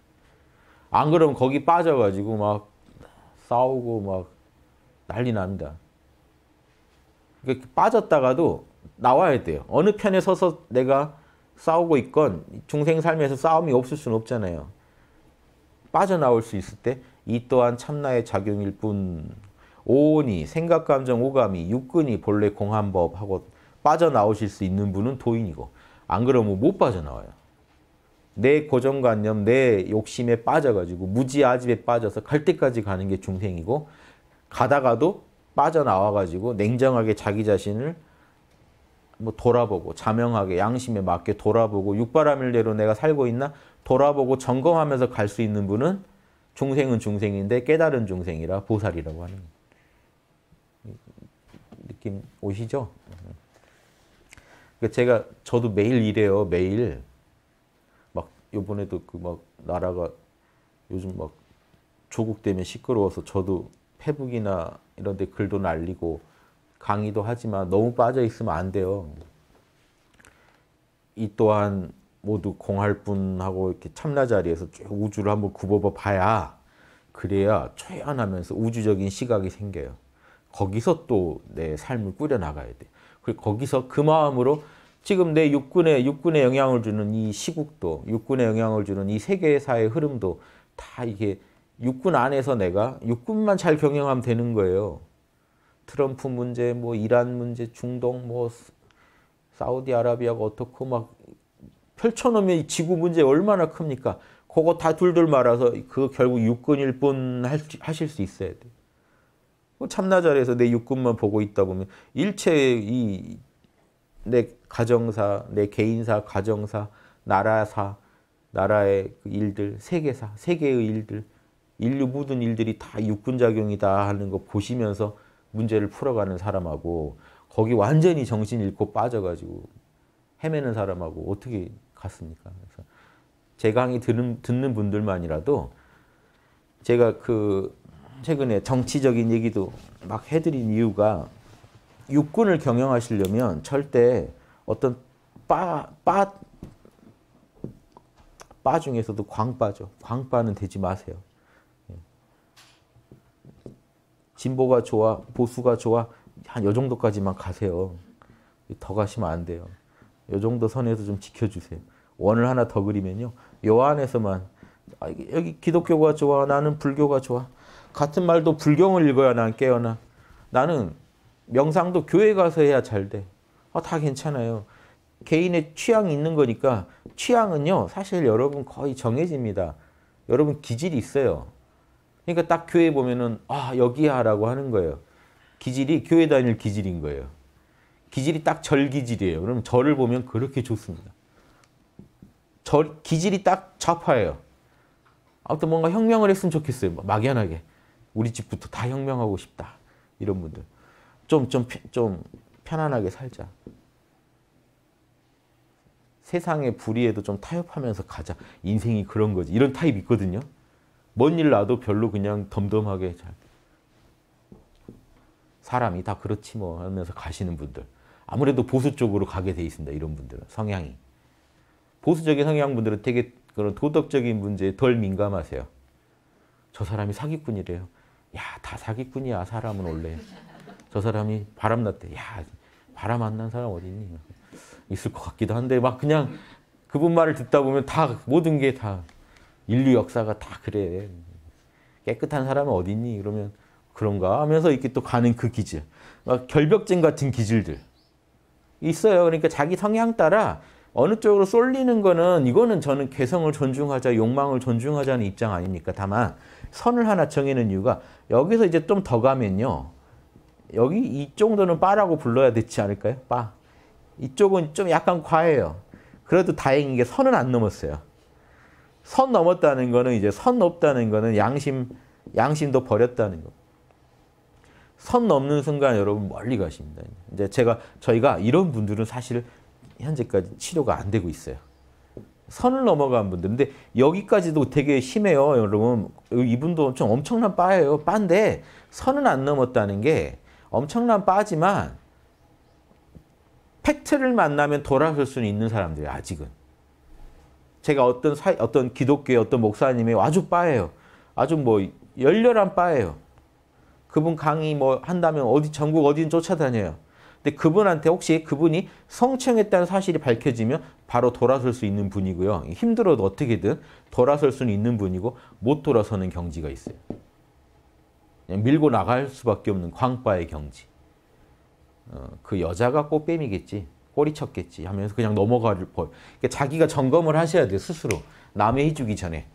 Speaker 1: 안 그러면 거기 빠져가지고 막 싸우고 막 난리 납니다. 그러니까 빠졌다가도 나와야 돼요. 어느 편에 서서 내가 싸우고 있건 중생 삶에서 싸움이 없을 수는 없잖아요. 빠져나올 수 있을 때 이 또한 참나의 작용일 뿐 오온이 생각, 감정, 오감이 육근이 본래 공한법하고 빠져나오실 수 있는 분은 도인이고 안 그러면 못 빠져나와요. 내 고정관념, 내 욕심에 빠져가지고 무지아집에 빠져서 갈 때까지 가는 게 중생이고 가다가도 빠져나와가지고 냉정하게 자기 자신을 뭐 돌아보고 자명하게 양심에 맞게 돌아보고 육바라밀대로 내가 살고 있나 돌아보고 점검하면서 갈 수 있는 분은 중생은 중생인데 깨달은 중생이라 보살이라고 하는 느낌 오시죠? 그러니까 제가 저도 매일 일해요 매일 막 요번에도 그 막 나라가 요즘 막 조국 때문에 시끄러워서 저도 페북이나 이런 데 글도 날리고 강의도 하지만 너무 빠져 있으면 안 돼요. 이 또한 모두 공할 분하고 이렇게 참나 자리에서 쭉 우주를 한번 굽어 봐야 그래야 최연하면서 우주적인 시각이 생겨요. 거기서 또 내 삶을 꾸려나가야 돼. 그리고 거기서 그 마음으로 지금 내 육군에 육군에 영향을 주는 이 시국도 육군에 영향을 주는 이 세계사의 흐름도 다 이게 육군 안에서 내가 육군만 잘 경영하면 되는 거예요. 트럼프 문제, 뭐 이란 문제, 중동, 뭐 사우디아라비아가 어떻고 막 펼쳐놓으면 지구 문제 얼마나 큽니까? 그거 다 둘둘 말아서 그 결국 육군일 뿐 하실 수 있어야 돼. 뭐 참나자리에서 내 육군만 보고 있다 보면 일체 이 내 가정사, 내 개인사, 가정사, 나라사, 나라의 그 일들, 세계사, 세계의 일들, 인류 모든 일들이 다 육군 작용이다 하는 거 보시면서 문제를 풀어가는 사람하고 거기 완전히 정신 잃고 빠져가지고 헤매는 사람하고 어떻게 갔습니까? 그래서 제 강의 듣는, 듣는 분들만이라도 제가 그 최근에 정치적인 얘기도 막 해드린 이유가 육군을 경영하시려면 절대 어떤 빠, 빠, 빠 중에서도 광빠죠. 광빠는 되지 마세요. 진보가 좋아, 보수가 좋아 한 요 정도까지만 가세요. 더 가시면 안 돼요. 요 정도 선에서 좀 지켜주세요. 원을 하나 더 그리면요. 요 안에서만 아, 여기 기독교가 좋아, 나는 불교가 좋아. 같은 말도 불경을 읽어야 난 깨어나. 나는 명상도 교회 가서 해야 잘 돼. 아, 다 괜찮아요. 개인의 취향이 있는 거니까 취향은요. 사실 여러분 거의 정해집니다. 여러분 기질이 있어요. 그러니까 딱 교회 보면은 아 여기야라고 하는 거예요. 기질이 교회 다닐 기질인 거예요. 기질이 딱 절 기질이에요. 그럼 절을 보면 그렇게 좋습니다. 절 기질이 딱 좌파예요. 아무튼 뭔가 혁명을 했으면 좋겠어요. 막연하게 우리 집부터 다 혁명하고 싶다 이런 분들 좀 좀 좀 편안하게 살자. 세상의 불의에도 좀 타협하면서 가자. 인생이 그런 거지. 이런 타입 있거든요. 뭔일 나도 별로 그냥 덤덤하게 잘 사람이 다 그렇지 뭐 하면서 가시는 분들 아무래도 보수 쪽으로 가게 돼 있습니다. 이런 분들은 성향이 보수적인 성향 분들은 되게 그런 도덕적인 문제에 덜 민감하세요. 저 사람이 사기꾼이래요. 야, 다 사기꾼이야. 사람은 원래. 저 사람이 바람났대. 야, 바람 안 난 사람 어디 있니? 있을 것 같기도 한데 막 그냥 그분 말을 듣다 보면 다 모든 게다 인류 역사가 다 그래. 깨끗한 사람은 어디있니 그러면 그런가 하면서 이렇게 또 가는 그 기질. 결벽증 같은 기질들. 있어요. 그러니까 자기 성향 따라 어느 쪽으로 쏠리는 거는 이거는 저는 개성을 존중하자, 욕망을 존중하자는 입장 아닙니까? 다만 선을 하나 정해는 이유가 여기서 이제 좀 더 가면요. 여기 이 정도는 바라고 불러야 되지 않을까요? 바. 이쪽은 좀 약간 과해요. 그래도 다행인 게 선은 안 넘었어요. 선 넘었다는 거는 이제 선없다는 거는 양심 양심도 버렸다는 거. 선 넘는 순간 여러분 멀리 가십니다. 이제 제가 저희가 이런 분들은 사실 현재까지 치료가 안 되고 있어요. 선을 넘어간 분들. 근데 여기까지도 되게 심해요, 여러분. 이분도 엄청 엄청난 빠예요. 빠인데 선은 안 넘었다는 게 엄청난 빠지만 팩트를 만나면 돌아설 수는 있는 사람들이 아직은. 제가 어떤 사, 어떤 기독교의 어떤 목사님이 아주 빠예요. 아주 뭐 열렬한 빠예요. 그분 강의 뭐 한다면 어디 전국 어디든 쫓아다녀요. 근데 그분한테 혹시 그분이 성추행했다는 사실이 밝혀지면 바로 돌아설 수 있는 분이고요. 힘들어도 어떻게든 돌아설 수는 있는 분이고 못 돌아서는 경지가 있어요. 밀고 나갈 수밖에 없는 광바의 경지. 어, 그 여자가 꽃뱀이겠지. 꼬리 쳤겠지 하면서 그냥 넘어가를 볼. 그러니까 자기가 점검을 하셔야 돼 스스로. 남의 해주기 전에.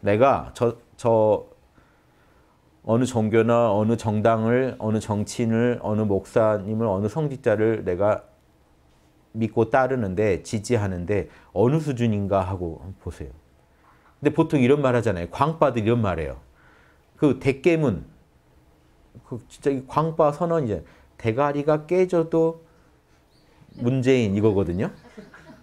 Speaker 1: 내가 저, 저 어느 종교나 어느 정당을, 어느 정치인을, 어느 목사님을, 어느 성직자를 내가 믿고 따르는데, 지지하는데 어느 수준인가 하고 보세요. 근데 보통 이런 말 하잖아요. 광빠들 이런 말 해요. 그 대깨문, 그 진짜 광빠 선언이잖아요. 대가리가 깨져도 문재인 이거거든요.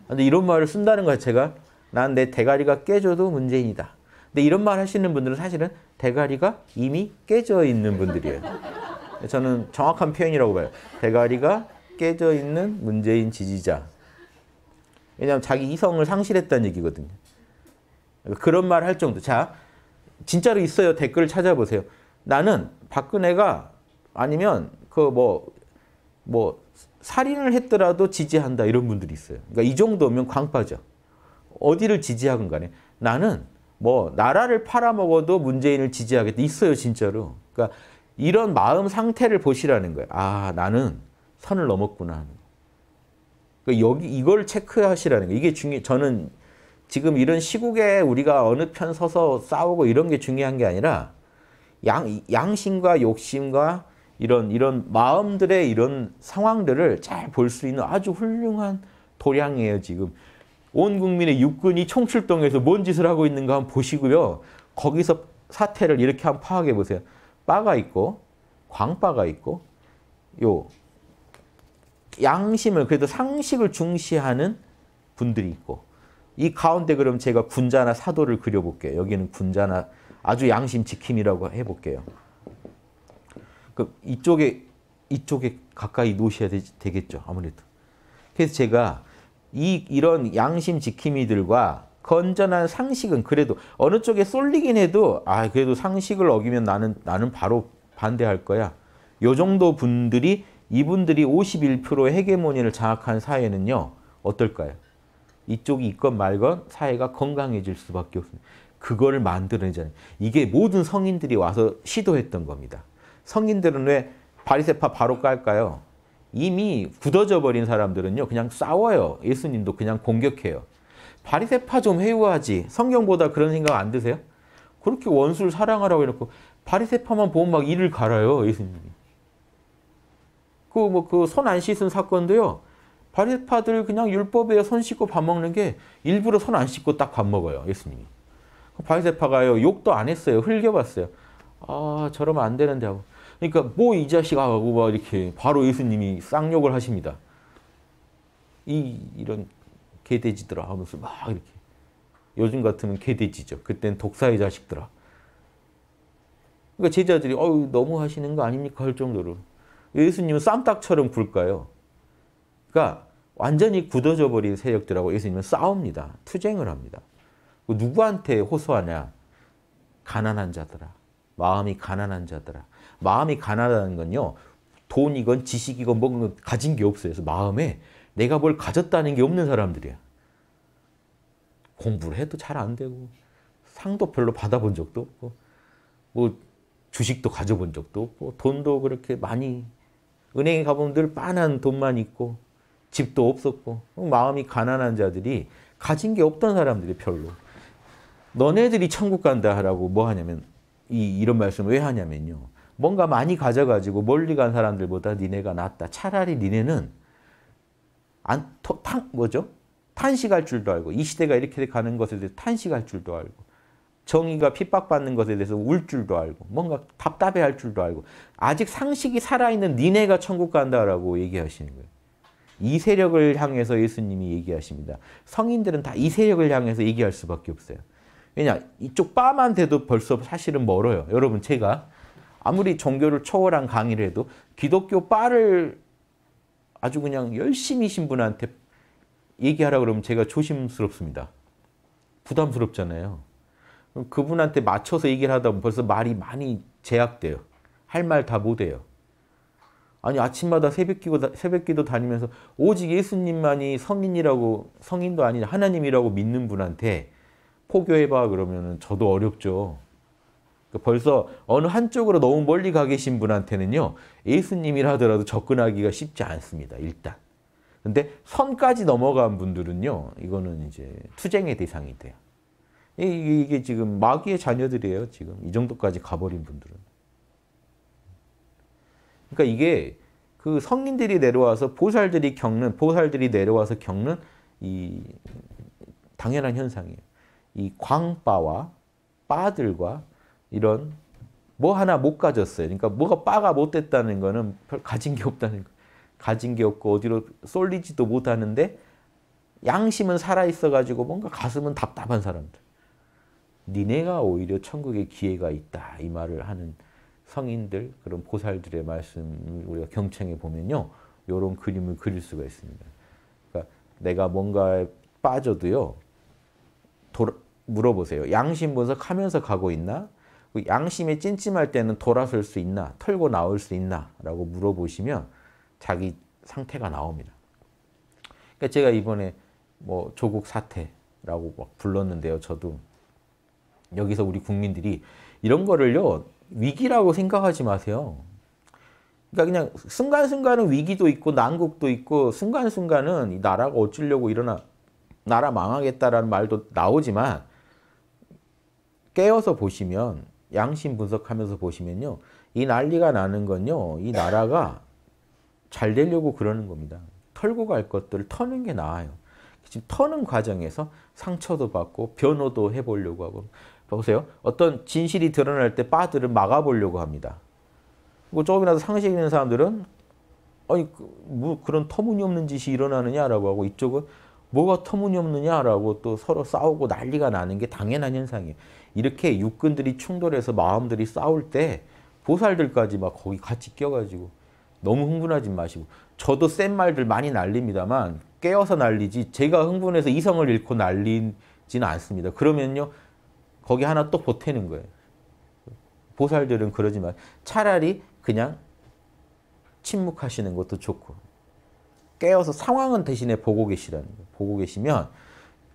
Speaker 1: 근데 이런 말을 쓴다는 거 제가 난 내 대가리가 깨져도 문재인이다. 근데 이런 말 하시는 분들은 사실은 대가리가 이미 깨져 있는 분들이에요. 저는 정확한 표현이라고 봐요. 대가리가 깨져 있는 문재인 지지자. 왜냐하면 자기 이성을 상실했다는 얘기거든요. 그런 말 할 정도. 자, 진짜로 있어요. 댓글을 찾아보세요. 나는 박근혜가 아니면 그 뭐뭐 뭐 살인을 했더라도 지지한다 이런 분들이 있어요. 그러니까 이 정도면 광파죠. 어디를 지지하건 간에 나는 뭐 나라를 팔아먹어도 문재인을 지지하겠다 있어요 진짜로. 그러니까 이런 마음 상태를 보시라는 거예요. 아 나는 선을 넘었구나 그러니까 여기 이걸 체크하시라는 거 이게 중요. 저는 지금 이런 시국에 우리가 어느 편 서서 싸우고 이런 게 중요한 게 아니라 양 양심과 욕심과 이런 이런 마음들의 이런 상황들을 잘 볼 수 있는 아주 훌륭한 도량이에요 지금. 온 국민의 육군이 총출동해서 뭔 짓을 하고 있는가 한번 보시고요. 거기서 사태를 이렇게 한번 파악해 보세요. 빠가 있고 광빠가 있고 요 양심을 그래도 상식을 중시하는 분들이 있고 이 가운데 그럼 제가 군자나 사도를 그려볼게요. 여기는 군자나 아주 양심 지킴이라고 해볼게요. 그 이쪽에 이쪽에 가까이 놓으셔야 되, 겠죠 아무래도. 그래서 제가 이 이런 양심 지킴이들과 건전한 상식은 그래도 어느 쪽에 쏠리긴 해도 아 그래도 상식을 어기면 나는 나는 바로 반대할 거야. 요 정도 분들이 이분들이 51%의 헤게모니를 장악한 사회는요. 어떨까요? 이쪽이 있건 말건 사회가 건강해질 수밖에 없습니다. 그거 만들어내자는 이게 모든 성인들이 와서 시도했던 겁니다. 성인들은 왜 바리세파 바로 깔까요? 이미 굳어져 버린 사람들은요. 그냥 싸워요. 예수님도 그냥 공격해요. 바리세파 좀 회유하지. 성경보다 그런 생각 안 드세요? 그렇게 원수를 사랑하라고 해놓고 바리세파만 보면 막 이를 갈아요. 예수님이. 그뭐 그 손 안 씻은 사건도요. 바리세파들 그냥 율법에 손 씻고 밥 먹는 게 일부러 손 안 씻고 딱 밥 먹어요. 예수님이. 그 바리세파가요. 욕도 안 했어요. 흘겨봤어요. 아 저러면 안 되는데 하고 그러니까 뭐 이 자식아 하고 막 이렇게 바로 예수님이 쌍욕을 하십니다. 이 이런 개돼지들아 하면서 막 이렇게 요즘 같으면 개돼지죠. 그땐 독사의 자식들아. 그러니까 제자들이 어유 너무 하시는 거 아닙니까 할 정도로 예수님은 쌈딱처럼 굴까요? 그러니까 완전히 굳어져 버린 세력들하고 예수님은 싸웁니다. 투쟁을 합니다. 누구한테 호소하냐? 가난한 자들아. 마음이 가난한 자들아. 마음이 가난하다는 건요. 돈이건 지식이건 뭔가 가진 게 없어요. 그래서 마음에 내가 뭘 가졌다는 게 없는 사람들이야. 공부를 해도 잘 안 되고 상도 별로 받아본 적도 없고 뭐 주식도 가져본 적도 없고 돈도 그렇게 많이 은행에 가보면 늘 빤한 돈만 있고 집도 없었고 마음이 가난한 자들이 가진 게 없던 사람들이 별로 너네들이 천국 간다라고 하뭐 하냐면 이 이런 말씀 을왜 하냐면요. 뭔가 많이 가져가지고 멀리 간 사람들보다 니네가 낫다. 차라리 니네는 안, 토, 탄, 뭐죠? 탄식할 줄도 알고 이 시대가 이렇게 가는 것에 대해서 탄식할 줄도 알고 정의가 핍박받는 것에 대해서 울 줄도 알고 뭔가 답답해할 줄도 알고 아직 상식이 살아있는 니네가 천국 간다라고 얘기하시는 거예요. 이 세력을 향해서 예수님이 얘기하십니다. 성인들은 다 이 세력을 향해서 얘기할 수밖에 없어요. 왜냐 이쪽 빠만 돼도 벌써 사실은 멀어요. 여러분 제가 아무리 종교를 초월한 강의를 해도 기독교 빠를 아주 그냥 열심히 신 분한테 얘기하라 그러면 제가 조심스럽습니다. 부담스럽잖아요. 그분한테 맞춰서 얘기를 하다 보면 벌써 말이 많이 제약돼요. 할 말 다 못해요. 아니 아침마다 새벽기도, 새벽기도 다니면서 오직 예수님만이 성인이라고 성인도 아닌 하나님이라고 믿는 분한테 포교해봐 그러면 저도 어렵죠. 그 벌써 어느 한쪽으로 너무 멀리 가 계신 분한테는요. 예수님이라 하더라도 접근하기가 쉽지 않습니다. 일단. 근데 선까지 넘어간 분들은요. 이거는 이제 투쟁의 대상이 돼요. 이게 지금 마귀의 자녀들이에요. 지금 이 정도까지 가버린 분들은. 그러니까 이게 그 성인들이 내려와서 보살들이 겪는 보살들이 내려와서 겪는 이 당연한 현상이에요. 이 광바와 바들과 이런 뭐 하나 못 가졌어요. 그러니까 뭐가 빠가 못 됐다는 거는 가진 게 없다는 거. 가진 게 없고 어디로 쏠리지도 못하는데 양심은 살아있어가지고 뭔가 가슴은 답답한 사람들. 니네가 오히려 천국에 기회가 있다. 이 말을 하는 성인들, 그런 보살들의 말씀 우리가 경청해 보면요. 이런 그림을 그릴 수가 있습니다. 그러니까 내가 뭔가에 빠져도요. 돌아, 물어보세요. 양심 분석하면서 가고 있나? 그 양심에 찜찜할 때는 돌아설 수 있나, 털고 나올 수 있나 라고 물어보시면 자기 상태가 나옵니다. 그러니까 제가 이번에 뭐 조국 사태라고 막 불렀는데요. 저도 여기서 우리 국민들이 이런 거를요. 위기라고 생각하지 마세요. 그러니까 그냥 순간순간은 위기도 있고 난국도 있고 순간순간은 이 나라가 어쩌려고 일어나 나라 망하겠다라는 말도 나오지만 깨어서 보시면 양심 분석하면서 보시면요. 이 난리가 나는 건요. 이 나라가 잘 되려고 그러는 겁니다. 털고 갈 것들을 터는 게 나아요. 지금 터는 과정에서 상처도 받고 변호도 해보려고 하고 보세요. 어떤 진실이 드러날 때 빠들을 막아보려고 합니다. 그리고 뭐 조금이라도 상식 있는 사람들은 아니 그, 뭐 그런 터무니없는 짓이 일어나느냐라고 하고 이쪽은 뭐가 터무니없느냐라고 또 서로 싸우고 난리가 나는 게 당연한 현상이에요. 이렇게 육군들이 충돌해서 마음들이 싸울 때 보살들까지 막 거기 같이 껴가지고 너무 흥분하지 마시고 저도 센 말들 많이 날립니다만 깨어서 날리지 제가 흥분해서 이성을 잃고 날리지는 않습니다. 그러면요 거기 하나 또 보태는 거예요. 보살들은 그러지만 차라리 그냥 침묵하시는 것도 좋고 깨어서 상황은 대신에 보고 계시라는 거예요. 보고 계시면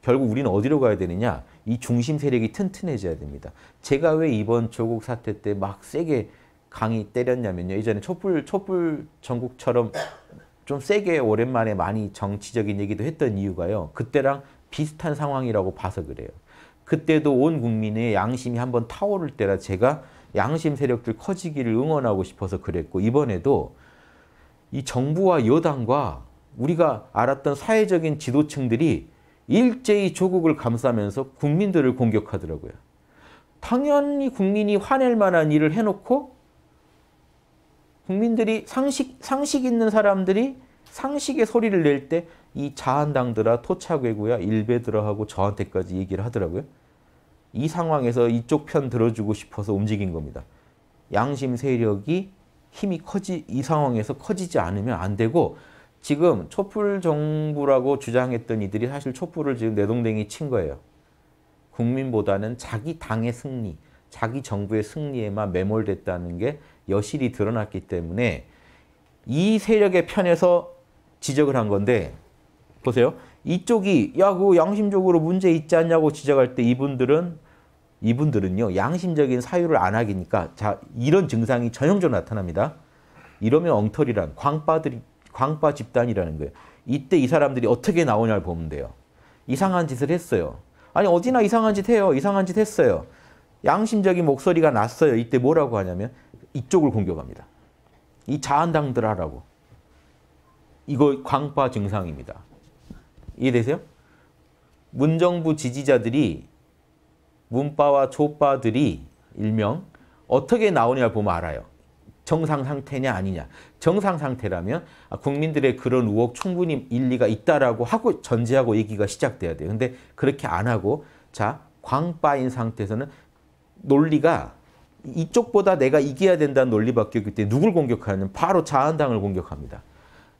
Speaker 1: 결국 우리는 어디로 가야 되느냐 이 중심 세력이 튼튼해져야 됩니다. 제가 왜 이번 조국 사태 때 막 세게 강이 때렸냐면요. 이전에 촛불 촛불 전국처럼 좀 세게 오랜만에 많이 정치적인 얘기도 했던 이유가요. 그때랑 비슷한 상황이라고 봐서 그래요. 그때도 온 국민의 양심이 한번 타오를 때라 제가 양심 세력들 커지기를 응원하고 싶어서 그랬고 이번에도 이 정부와 여당과 우리가 알았던 사회적인 지도층들이 일제히 조국을 감싸면서 국민들을 공격하더라고요. 당연히 국민이 화낼 만한 일을 해놓고 국민들이 상식, 상식 있는 사람들이 상식의 소리를 낼 때 이 자한당들아 토착외구야 일베들아 하고 저한테까지 얘기를 하더라고요. 이 상황에서 이쪽 편 들어주고 싶어서 움직인 겁니다. 양심 세력이 힘이 커지 이 상황에서 커지지 않으면 안 되고 지금 촛불 정부라고 주장했던 이들이 사실 촛불을 지금 내동댕이 친 거예요. 국민보다는 자기 당의 승리, 자기 정부의 승리에만 매몰됐다는 게 여실히 드러났기 때문에 이 세력의 편에서 지적을 한 건데 보세요. 이쪽이 야그 양심적으로 문제 있지 않냐고 지적할 때 이분들은 이분들은요 양심적인 사유를 안 하기니까 자 이런 증상이 전형적으로 나타납니다. 이러면 엉터리란 광빠들이 광파 집단이라는 거예요. 이때 이 사람들이 어떻게 나오냐를 보면 돼요. 이상한 짓을 했어요. 아니 어디나 이상한 짓 해요. 이상한 짓 했어요. 양심적인 목소리가 났어요. 이때 뭐라고 하냐면 이쪽을 공격합니다. 이 자한당들 하라고. 이거 광파 증상입니다. 이해되세요? 문정부 지지자들이 문파와 초파들이 일명 어떻게 나오냐 보면 알아요. 정상 상태냐 아니냐. 정상 상태라면 아, 국민들의 그런 의혹 충분히 일리가 있다라고 하고 전제하고 얘기가 시작돼야 돼요. 근데 그렇게 안 하고 자 광빠인 상태에서는 논리가 이쪽보다 내가 이겨야 된다는 논리밖에 없기 때문에 누굴 공격하냐면 바로 자한당을 공격합니다.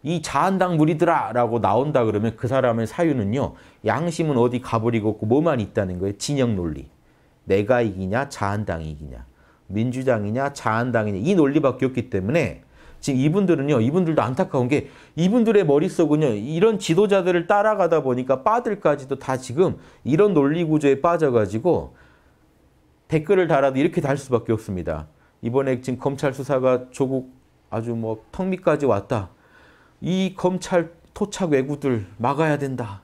Speaker 1: 이 자한당 무리들아 라고 나온다 그러면 그 사람의 사유는요. 양심은 어디 가버리고 없고 뭐만 있다는 거예요. 진영 논리. 내가 이기냐 자한당이 이기냐. 민주당이냐 자한당이냐 이 논리밖에 없기 때문에 지금 이분들은요. 이분들도 안타까운 게 이분들의 머릿속은요. 이런 지도자들을 따라가다 보니까 빠들까지도 다 지금 이런 논리 구조에 빠져가지고 댓글을 달아도 이렇게 달 수밖에 없습니다. 이번에 지금 검찰 수사가 조국 아주 뭐 턱밑까지 왔다. 이 검찰 토착 외구들 막아야 된다.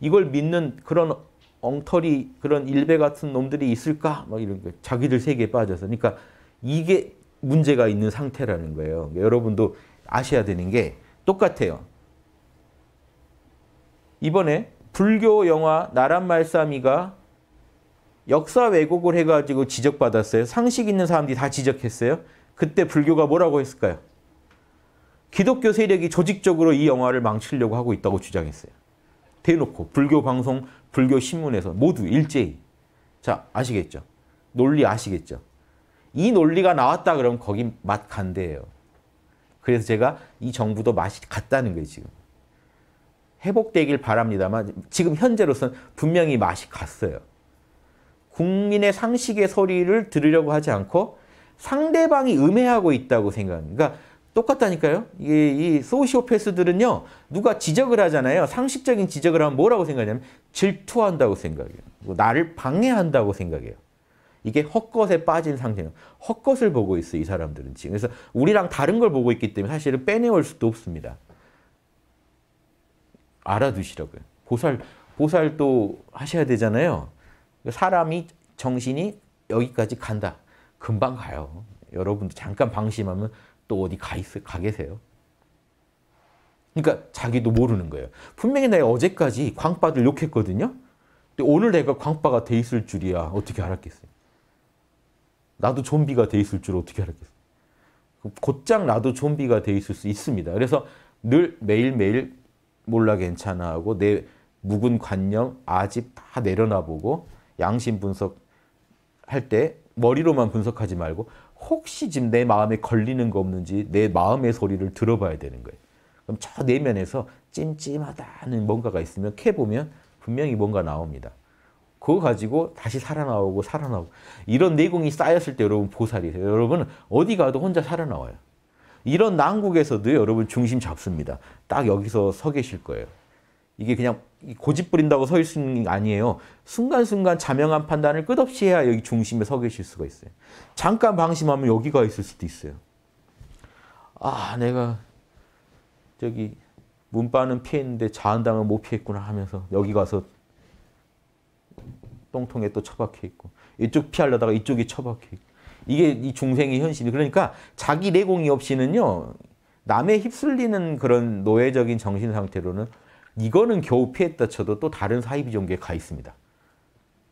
Speaker 1: 이걸 믿는 그런 엉터리 그런 일베 같은 놈들이 있을까? 막 이런 거. 자기들 세계에 빠져서. 그러니까 이게 문제가 있는 상태라는 거예요. 그러니까 여러분도 아셔야 되는 게 똑같아요. 이번에 불교 영화 나란 말싸미가 역사 왜곡을 해가지고 지적받았어요. 상식 있는 사람들이 다 지적했어요. 그때 불교가 뭐라고 했을까요? 기독교 세력이 조직적으로 이 영화를 망치려고 하고 있다고 주장했어요. 대놓고 불교 방송 불교 신문에서 모두 일제히. 자, 아시겠죠? 논리 아시겠죠? 이 논리가 나왔다 그러면 거기 맛 간대예요. 그래서 제가 이 정부도 맛이 갔다는 거예요, 지금. 회복되길 바랍니다만 지금 현재로서는 분명히 맛이 갔어요. 국민의 상식의 소리를 들으려고 하지 않고 상대방이 음해하고 있다고 생각합니다. 그러니까 똑같다니까요. 이게 이 소시오패스들은요. 누가 지적을 하잖아요. 상식적인 지적을 하면 뭐라고 생각하냐면 질투한다고 생각해요. 나를 방해한다고 생각해요. 이게 헛것에 빠진 상태예요. 헛것을 보고 있어 이 사람들은 지금. 그래서 우리랑 다른 걸 보고 있기 때문에 사실은 빼내올 수도 없습니다. 알아두시라고요. 보살, 보살도 하셔야 되잖아요. 사람이 정신이 여기까지 간다. 금방 가요. 여러분도 잠깐 방심하면 또 어디 가, 있, 가 계세요? 그러니까 자기도 모르는 거예요. 분명히 내가 어제까지 광빠들 욕했거든요. 근데 오늘 내가 광빠가 돼 있을 줄이야. 어떻게 알았겠어요? 나도 좀비가 돼 있을 줄 어떻게 알았겠어요? 곧장 나도 좀비가 돼 있을 수 있습니다. 그래서 늘 매일매일 몰라 괜찮아 하고 내 묵은 관념, 아집 다 내려놔보고 양심 분석할 때 머리로만 분석하지 말고 혹시 지금 내 마음에 걸리는 거 없는지 내 마음의 소리를 들어봐야 되는 거예요. 그럼 저 내면에서 찜찜하다는 뭔가가 있으면 캐보면 분명히 뭔가 나옵니다. 그거 가지고 다시 살아나오고 살아나오고 이런 내공이 쌓였을 때 여러분 보살이세요. 여러분 어디 가도 혼자 살아나와요. 이런 난국에서도 여러분 중심 잡습니다. 딱 여기서 서 계실 거예요. 이게 그냥 고집 부린다고 서 있는 게 아니에요. 순간순간 자명한 판단을 끝없이 해야 여기 중심에 서 계실 수가 있어요. 잠깐 방심하면 여기가 있을 수도 있어요. 아, 내가 저기 문바는 피했는데 자한당은 못 피했구나 하면서 여기 가서 똥통에 또 처박혀 있고 이쪽 피하려다가 이쪽이 처박혀 있고 이게 이 중생의 현실이 그러니까 자기 내공이 없이는요 남에 휩쓸리는 그런 노예적인 정신 상태로는 이거는 겨우 피했다 쳐도 또 다른 사이비종교에 가 있습니다.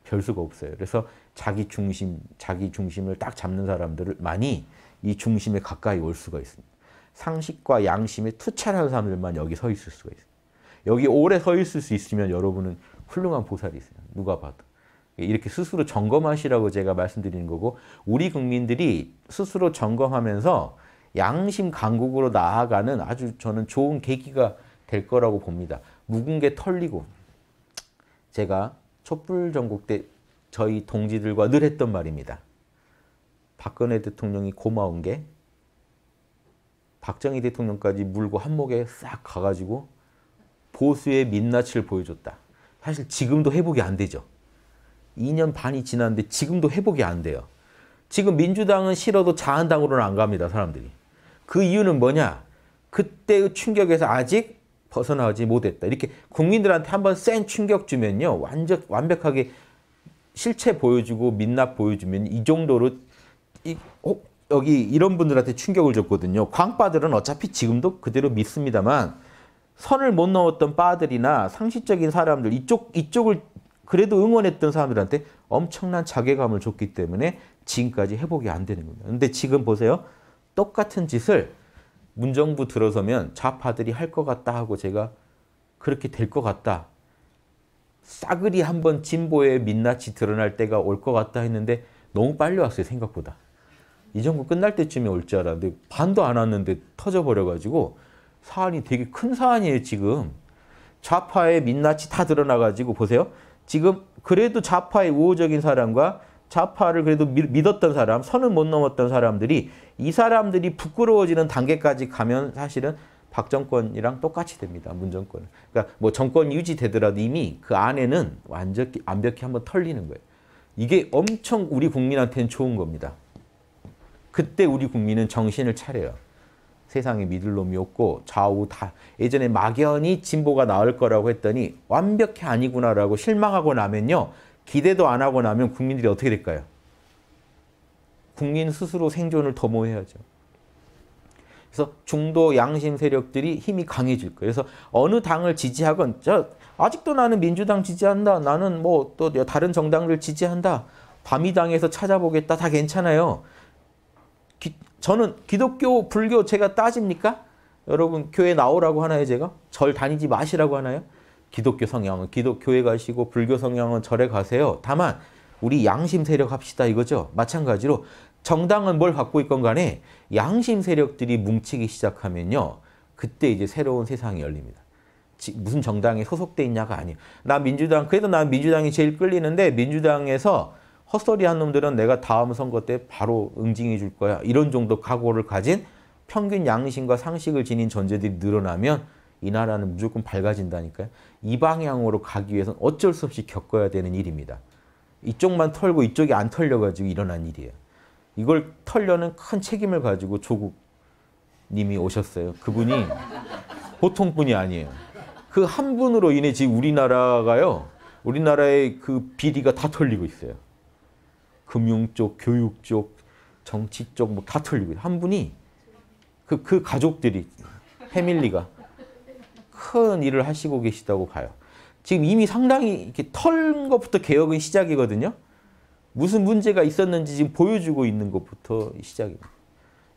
Speaker 1: 별 수가 없어요. 그래서 자기 중심, 자기 중심을 딱 잡는 사람들을 많이 이 중심에 가까이 올 수가 있습니다. 상식과 양심에 투철한 사람들만 여기 서 있을 수가 있어요. 여기 오래 서 있을 수 있으면 여러분은 훌륭한 보살이세요. 누가 봐도. 이렇게 스스로 점검하시라고 제가 말씀드리는 거고 우리 국민들이 스스로 점검하면서 양심 강국으로 나아가는 아주 저는 좋은 계기가 될 거라고 봅니다. 묵은 게 털리고 제가 촛불 전국 때 저희 동지들과 늘 했던 말입니다. 박근혜 대통령이 고마운 게 박정희 대통령까지 물고 한몫에 싹 가가지고 보수의 민낯을 보여줬다. 사실 지금도 회복이 안 되죠. 2년 반이 지났는데 지금도 회복이 안 돼요. 지금 민주당은 싫어도 자한당으로는 안 갑니다. 사람들이. 그 이유는 뭐냐? 그때의 충격에서 아직 벗어나지 못했다. 이렇게 국민들한테 한번 센 충격 주면요. 완전 완벽하게 실체 보여주고 민낯 보여주면 이 정도로 이, 어, 여기 이런 분들한테 충격을 줬거든요. 광바들은 어차피 지금도 그대로 믿습니다만 선을 못 넣었던 바들이나 상식적인 사람들 이쪽 이쪽을 그래도 응원했던 사람들한테 엄청난 자괴감을 줬기 때문에 지금까지 회복이 안 되는 겁니다. 근데 지금 보세요. 똑같은 짓을 문정부 들어서면 좌파들이 할 것 같다 하고 제가 그렇게 될 것 같다. 싸그리 한번 진보의 민낯이 드러날 때가 올 것 같다 했는데 너무 빨리 왔어요 생각보다. 이 정부 끝날 때쯤에 올 줄 알았는데 반도 안 왔는데 터져버려가지고 사안이 되게 큰 사안이에요 지금. 좌파의 민낯이 다 드러나가지고 보세요. 지금 그래도 좌파의 우호적인 사람과 좌파를 그래도 믿었던 사람, 선을 못 넘었던 사람들이 이 사람들이 부끄러워지는 단계까지 가면 사실은 박 정권이랑 똑같이 됩니다. 문 정권. 은 그러니까 뭐 정권 유지되더라도 이미 그 안에는 완전히 완벽히 한번 털리는 거예요. 이게 엄청 우리 국민한테는 좋은 겁니다. 그때 우리 국민은 정신을 차려요. 세상에 믿을 놈이 없고 좌우 다 예전에 막연히 진보가 나을 거라고 했더니 완벽히 아니구나라고 실망하고 나면요. 기대도 안 하고 나면 국민들이 어떻게 될까요? 국민 스스로 생존을 도모해야죠. 그래서 중도 양심 세력들이 힘이 강해질 거예요. 그래서 어느 당을 지지하건 저 아직도 나는 민주당 지지한다. 나는 뭐 또 다른 정당들 지지한다. 밤이당에서 찾아보겠다. 다 괜찮아요. 기, 저는 기독교, 불교 제가 따집니까? 여러분 교회 나오라고 하나요 제가? 절 다니지 마시라고 하나요? 기독교 성향은 기독교에 가시고 불교 성향은 절에 가세요. 다만 우리 양심 세력 합시다 이거죠. 마찬가지로 정당은 뭘 갖고 있건 간에 양심 세력들이 뭉치기 시작하면요. 그때 이제 새로운 세상이 열립니다. 무슨 정당에 소속돼 있냐가 아니에요. 나 민주당, 그래도 난 민주당이 제일 끌리는데 민주당에서 헛소리한 놈들은 내가 다음 선거 때 바로 응징해 줄 거야. 이런 정도 각오를 가진 평균 양심과 상식을 지닌 존재들이 늘어나면 이 나라는 무조건 밝아진다니까요. 이 방향으로 가기 위해서는 어쩔 수 없이 겪어야 되는 일입니다. 이쪽만 털고 이쪽이 안 털려가지고 일어난 일이에요. 이걸 털려는 큰 책임을 가지고 조국님이 오셨어요. 그분이 보통 분이 아니에요. 그 한 분으로 인해 지금 우리나라가요. 우리나라의 그 비리가 다 털리고 있어요. 금융 쪽, 교육 쪽, 정치 쪽 뭐 다 털리고 한 분이 그, 그 가족들이 패밀리가 큰 일을 하시고 계시다고 봐요. 지금 이미 상당히 이렇게 털 것부터 개혁은 시작이거든요. 무슨 문제가 있었는지 지금 보여주고 있는 것부터 시작입니다.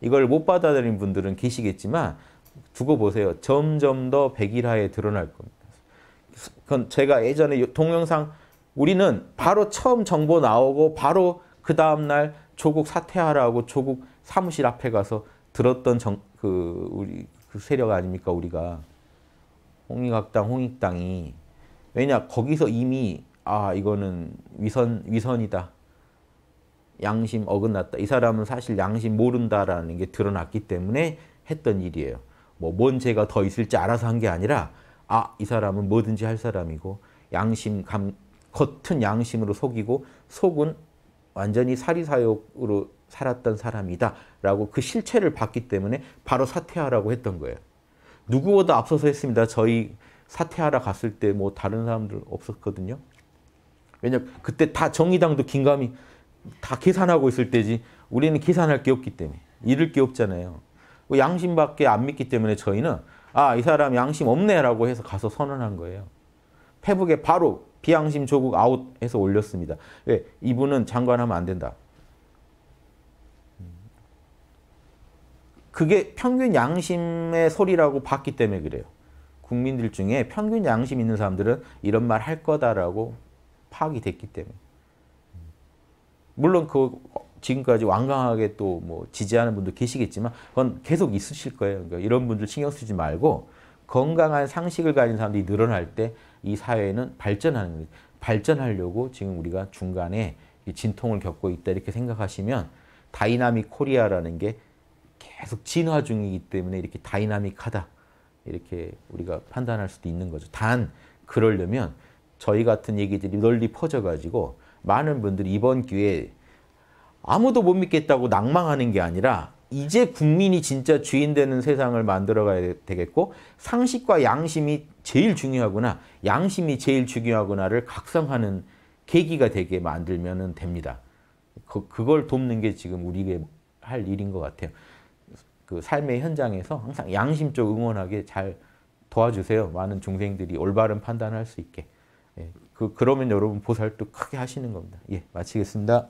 Speaker 1: 이걸 못 받아들인 분들은 계시겠지만 두고 보세요. 점점 더 백일화에 드러날 겁니다. 그건 제가 예전에 동영상 우리는 바로 처음 정보 나오고 바로 그 다음날 조국 사퇴하라고 조국 사무실 앞에 가서 들었던 정, 그 우리 그 세력 아닙니까 우리가 홍익학당, 홍익당이 왜냐 거기서 이미 아 이거는 위선 위선이다. 양심 어긋났다. 이 사람은 사실 양심 모른다라는 게 드러났기 때문에 했던 일이에요. 뭐뭔 죄가 더 있을지 알아서 한 게 아니라 아 이 사람은 뭐든지 할 사람이고 양심 감 겉은 양심으로 속이고 속은 완전히 사리사욕으로 살았던 사람이다 라고 그 실체를 봤기 때문에 바로 사퇴하라고 했던 거예요. 누구보다 앞서서 했습니다. 저희 사퇴하러 갔을 때 뭐 다른 사람들 없었거든요. 왜냐 그때 다 정의당도 긴가이다 계산하고 있을 때지 우리는 계산할 게 없기 때문에 잃을 게 없잖아요. 뭐 양심밖에 안 믿기 때문에 저희는 아이 사람 양심 없네라고 해서 가서 선언한 거예요. 페북에 바로 비양심 조국 아웃해서 올렸습니다. 왜 예, 이분은 장관하면 안 된다. 그게 평균 양심의 소리라고 봤기 때문에 그래요. 국민들 중에 평균 양심 있는 사람들은 이런 말 할 거다라고 파악이 됐기 때문에. 물론 그 지금까지 완강하게 또 뭐 지지하는 분도 계시겠지만 그건 계속 있으실 거예요. 그러니까 이런 분들 신경 쓰지 말고 건강한 상식을 가진 사람들이 늘어날 때 이 사회는 발전하는 거예요. 발전하려고 지금 우리가 중간에 진통을 겪고 있다 이렇게 생각하시면 다이나믹 코리아라는 게 계속 진화 중이기 때문에 이렇게 다이나믹하다 이렇게 우리가 판단할 수도 있는 거죠. 단 그러려면 저희 같은 얘기들이 널리 퍼져가지고 많은 분들이 이번 기회에 아무도 못 믿겠다고 낭망하는 게 아니라 이제 국민이 진짜 주인 되는 세상을 만들어 가야 되겠고 상식과 양심이 제일 중요하구나 양심이 제일 중요하구나를 각성하는 계기가 되게 만들면 됩니다. 그, 걸 돕는 게 지금 우리에게할 일인 것 같아요. 그 삶의 현장에서 항상 양심적 응원하게 잘 도와주세요. 많은 중생들이 올바른 판단할 수 있게. 예, 그, 그러면 여러분 보살도 크게 하시는 겁니다. 예, 마치겠습니다.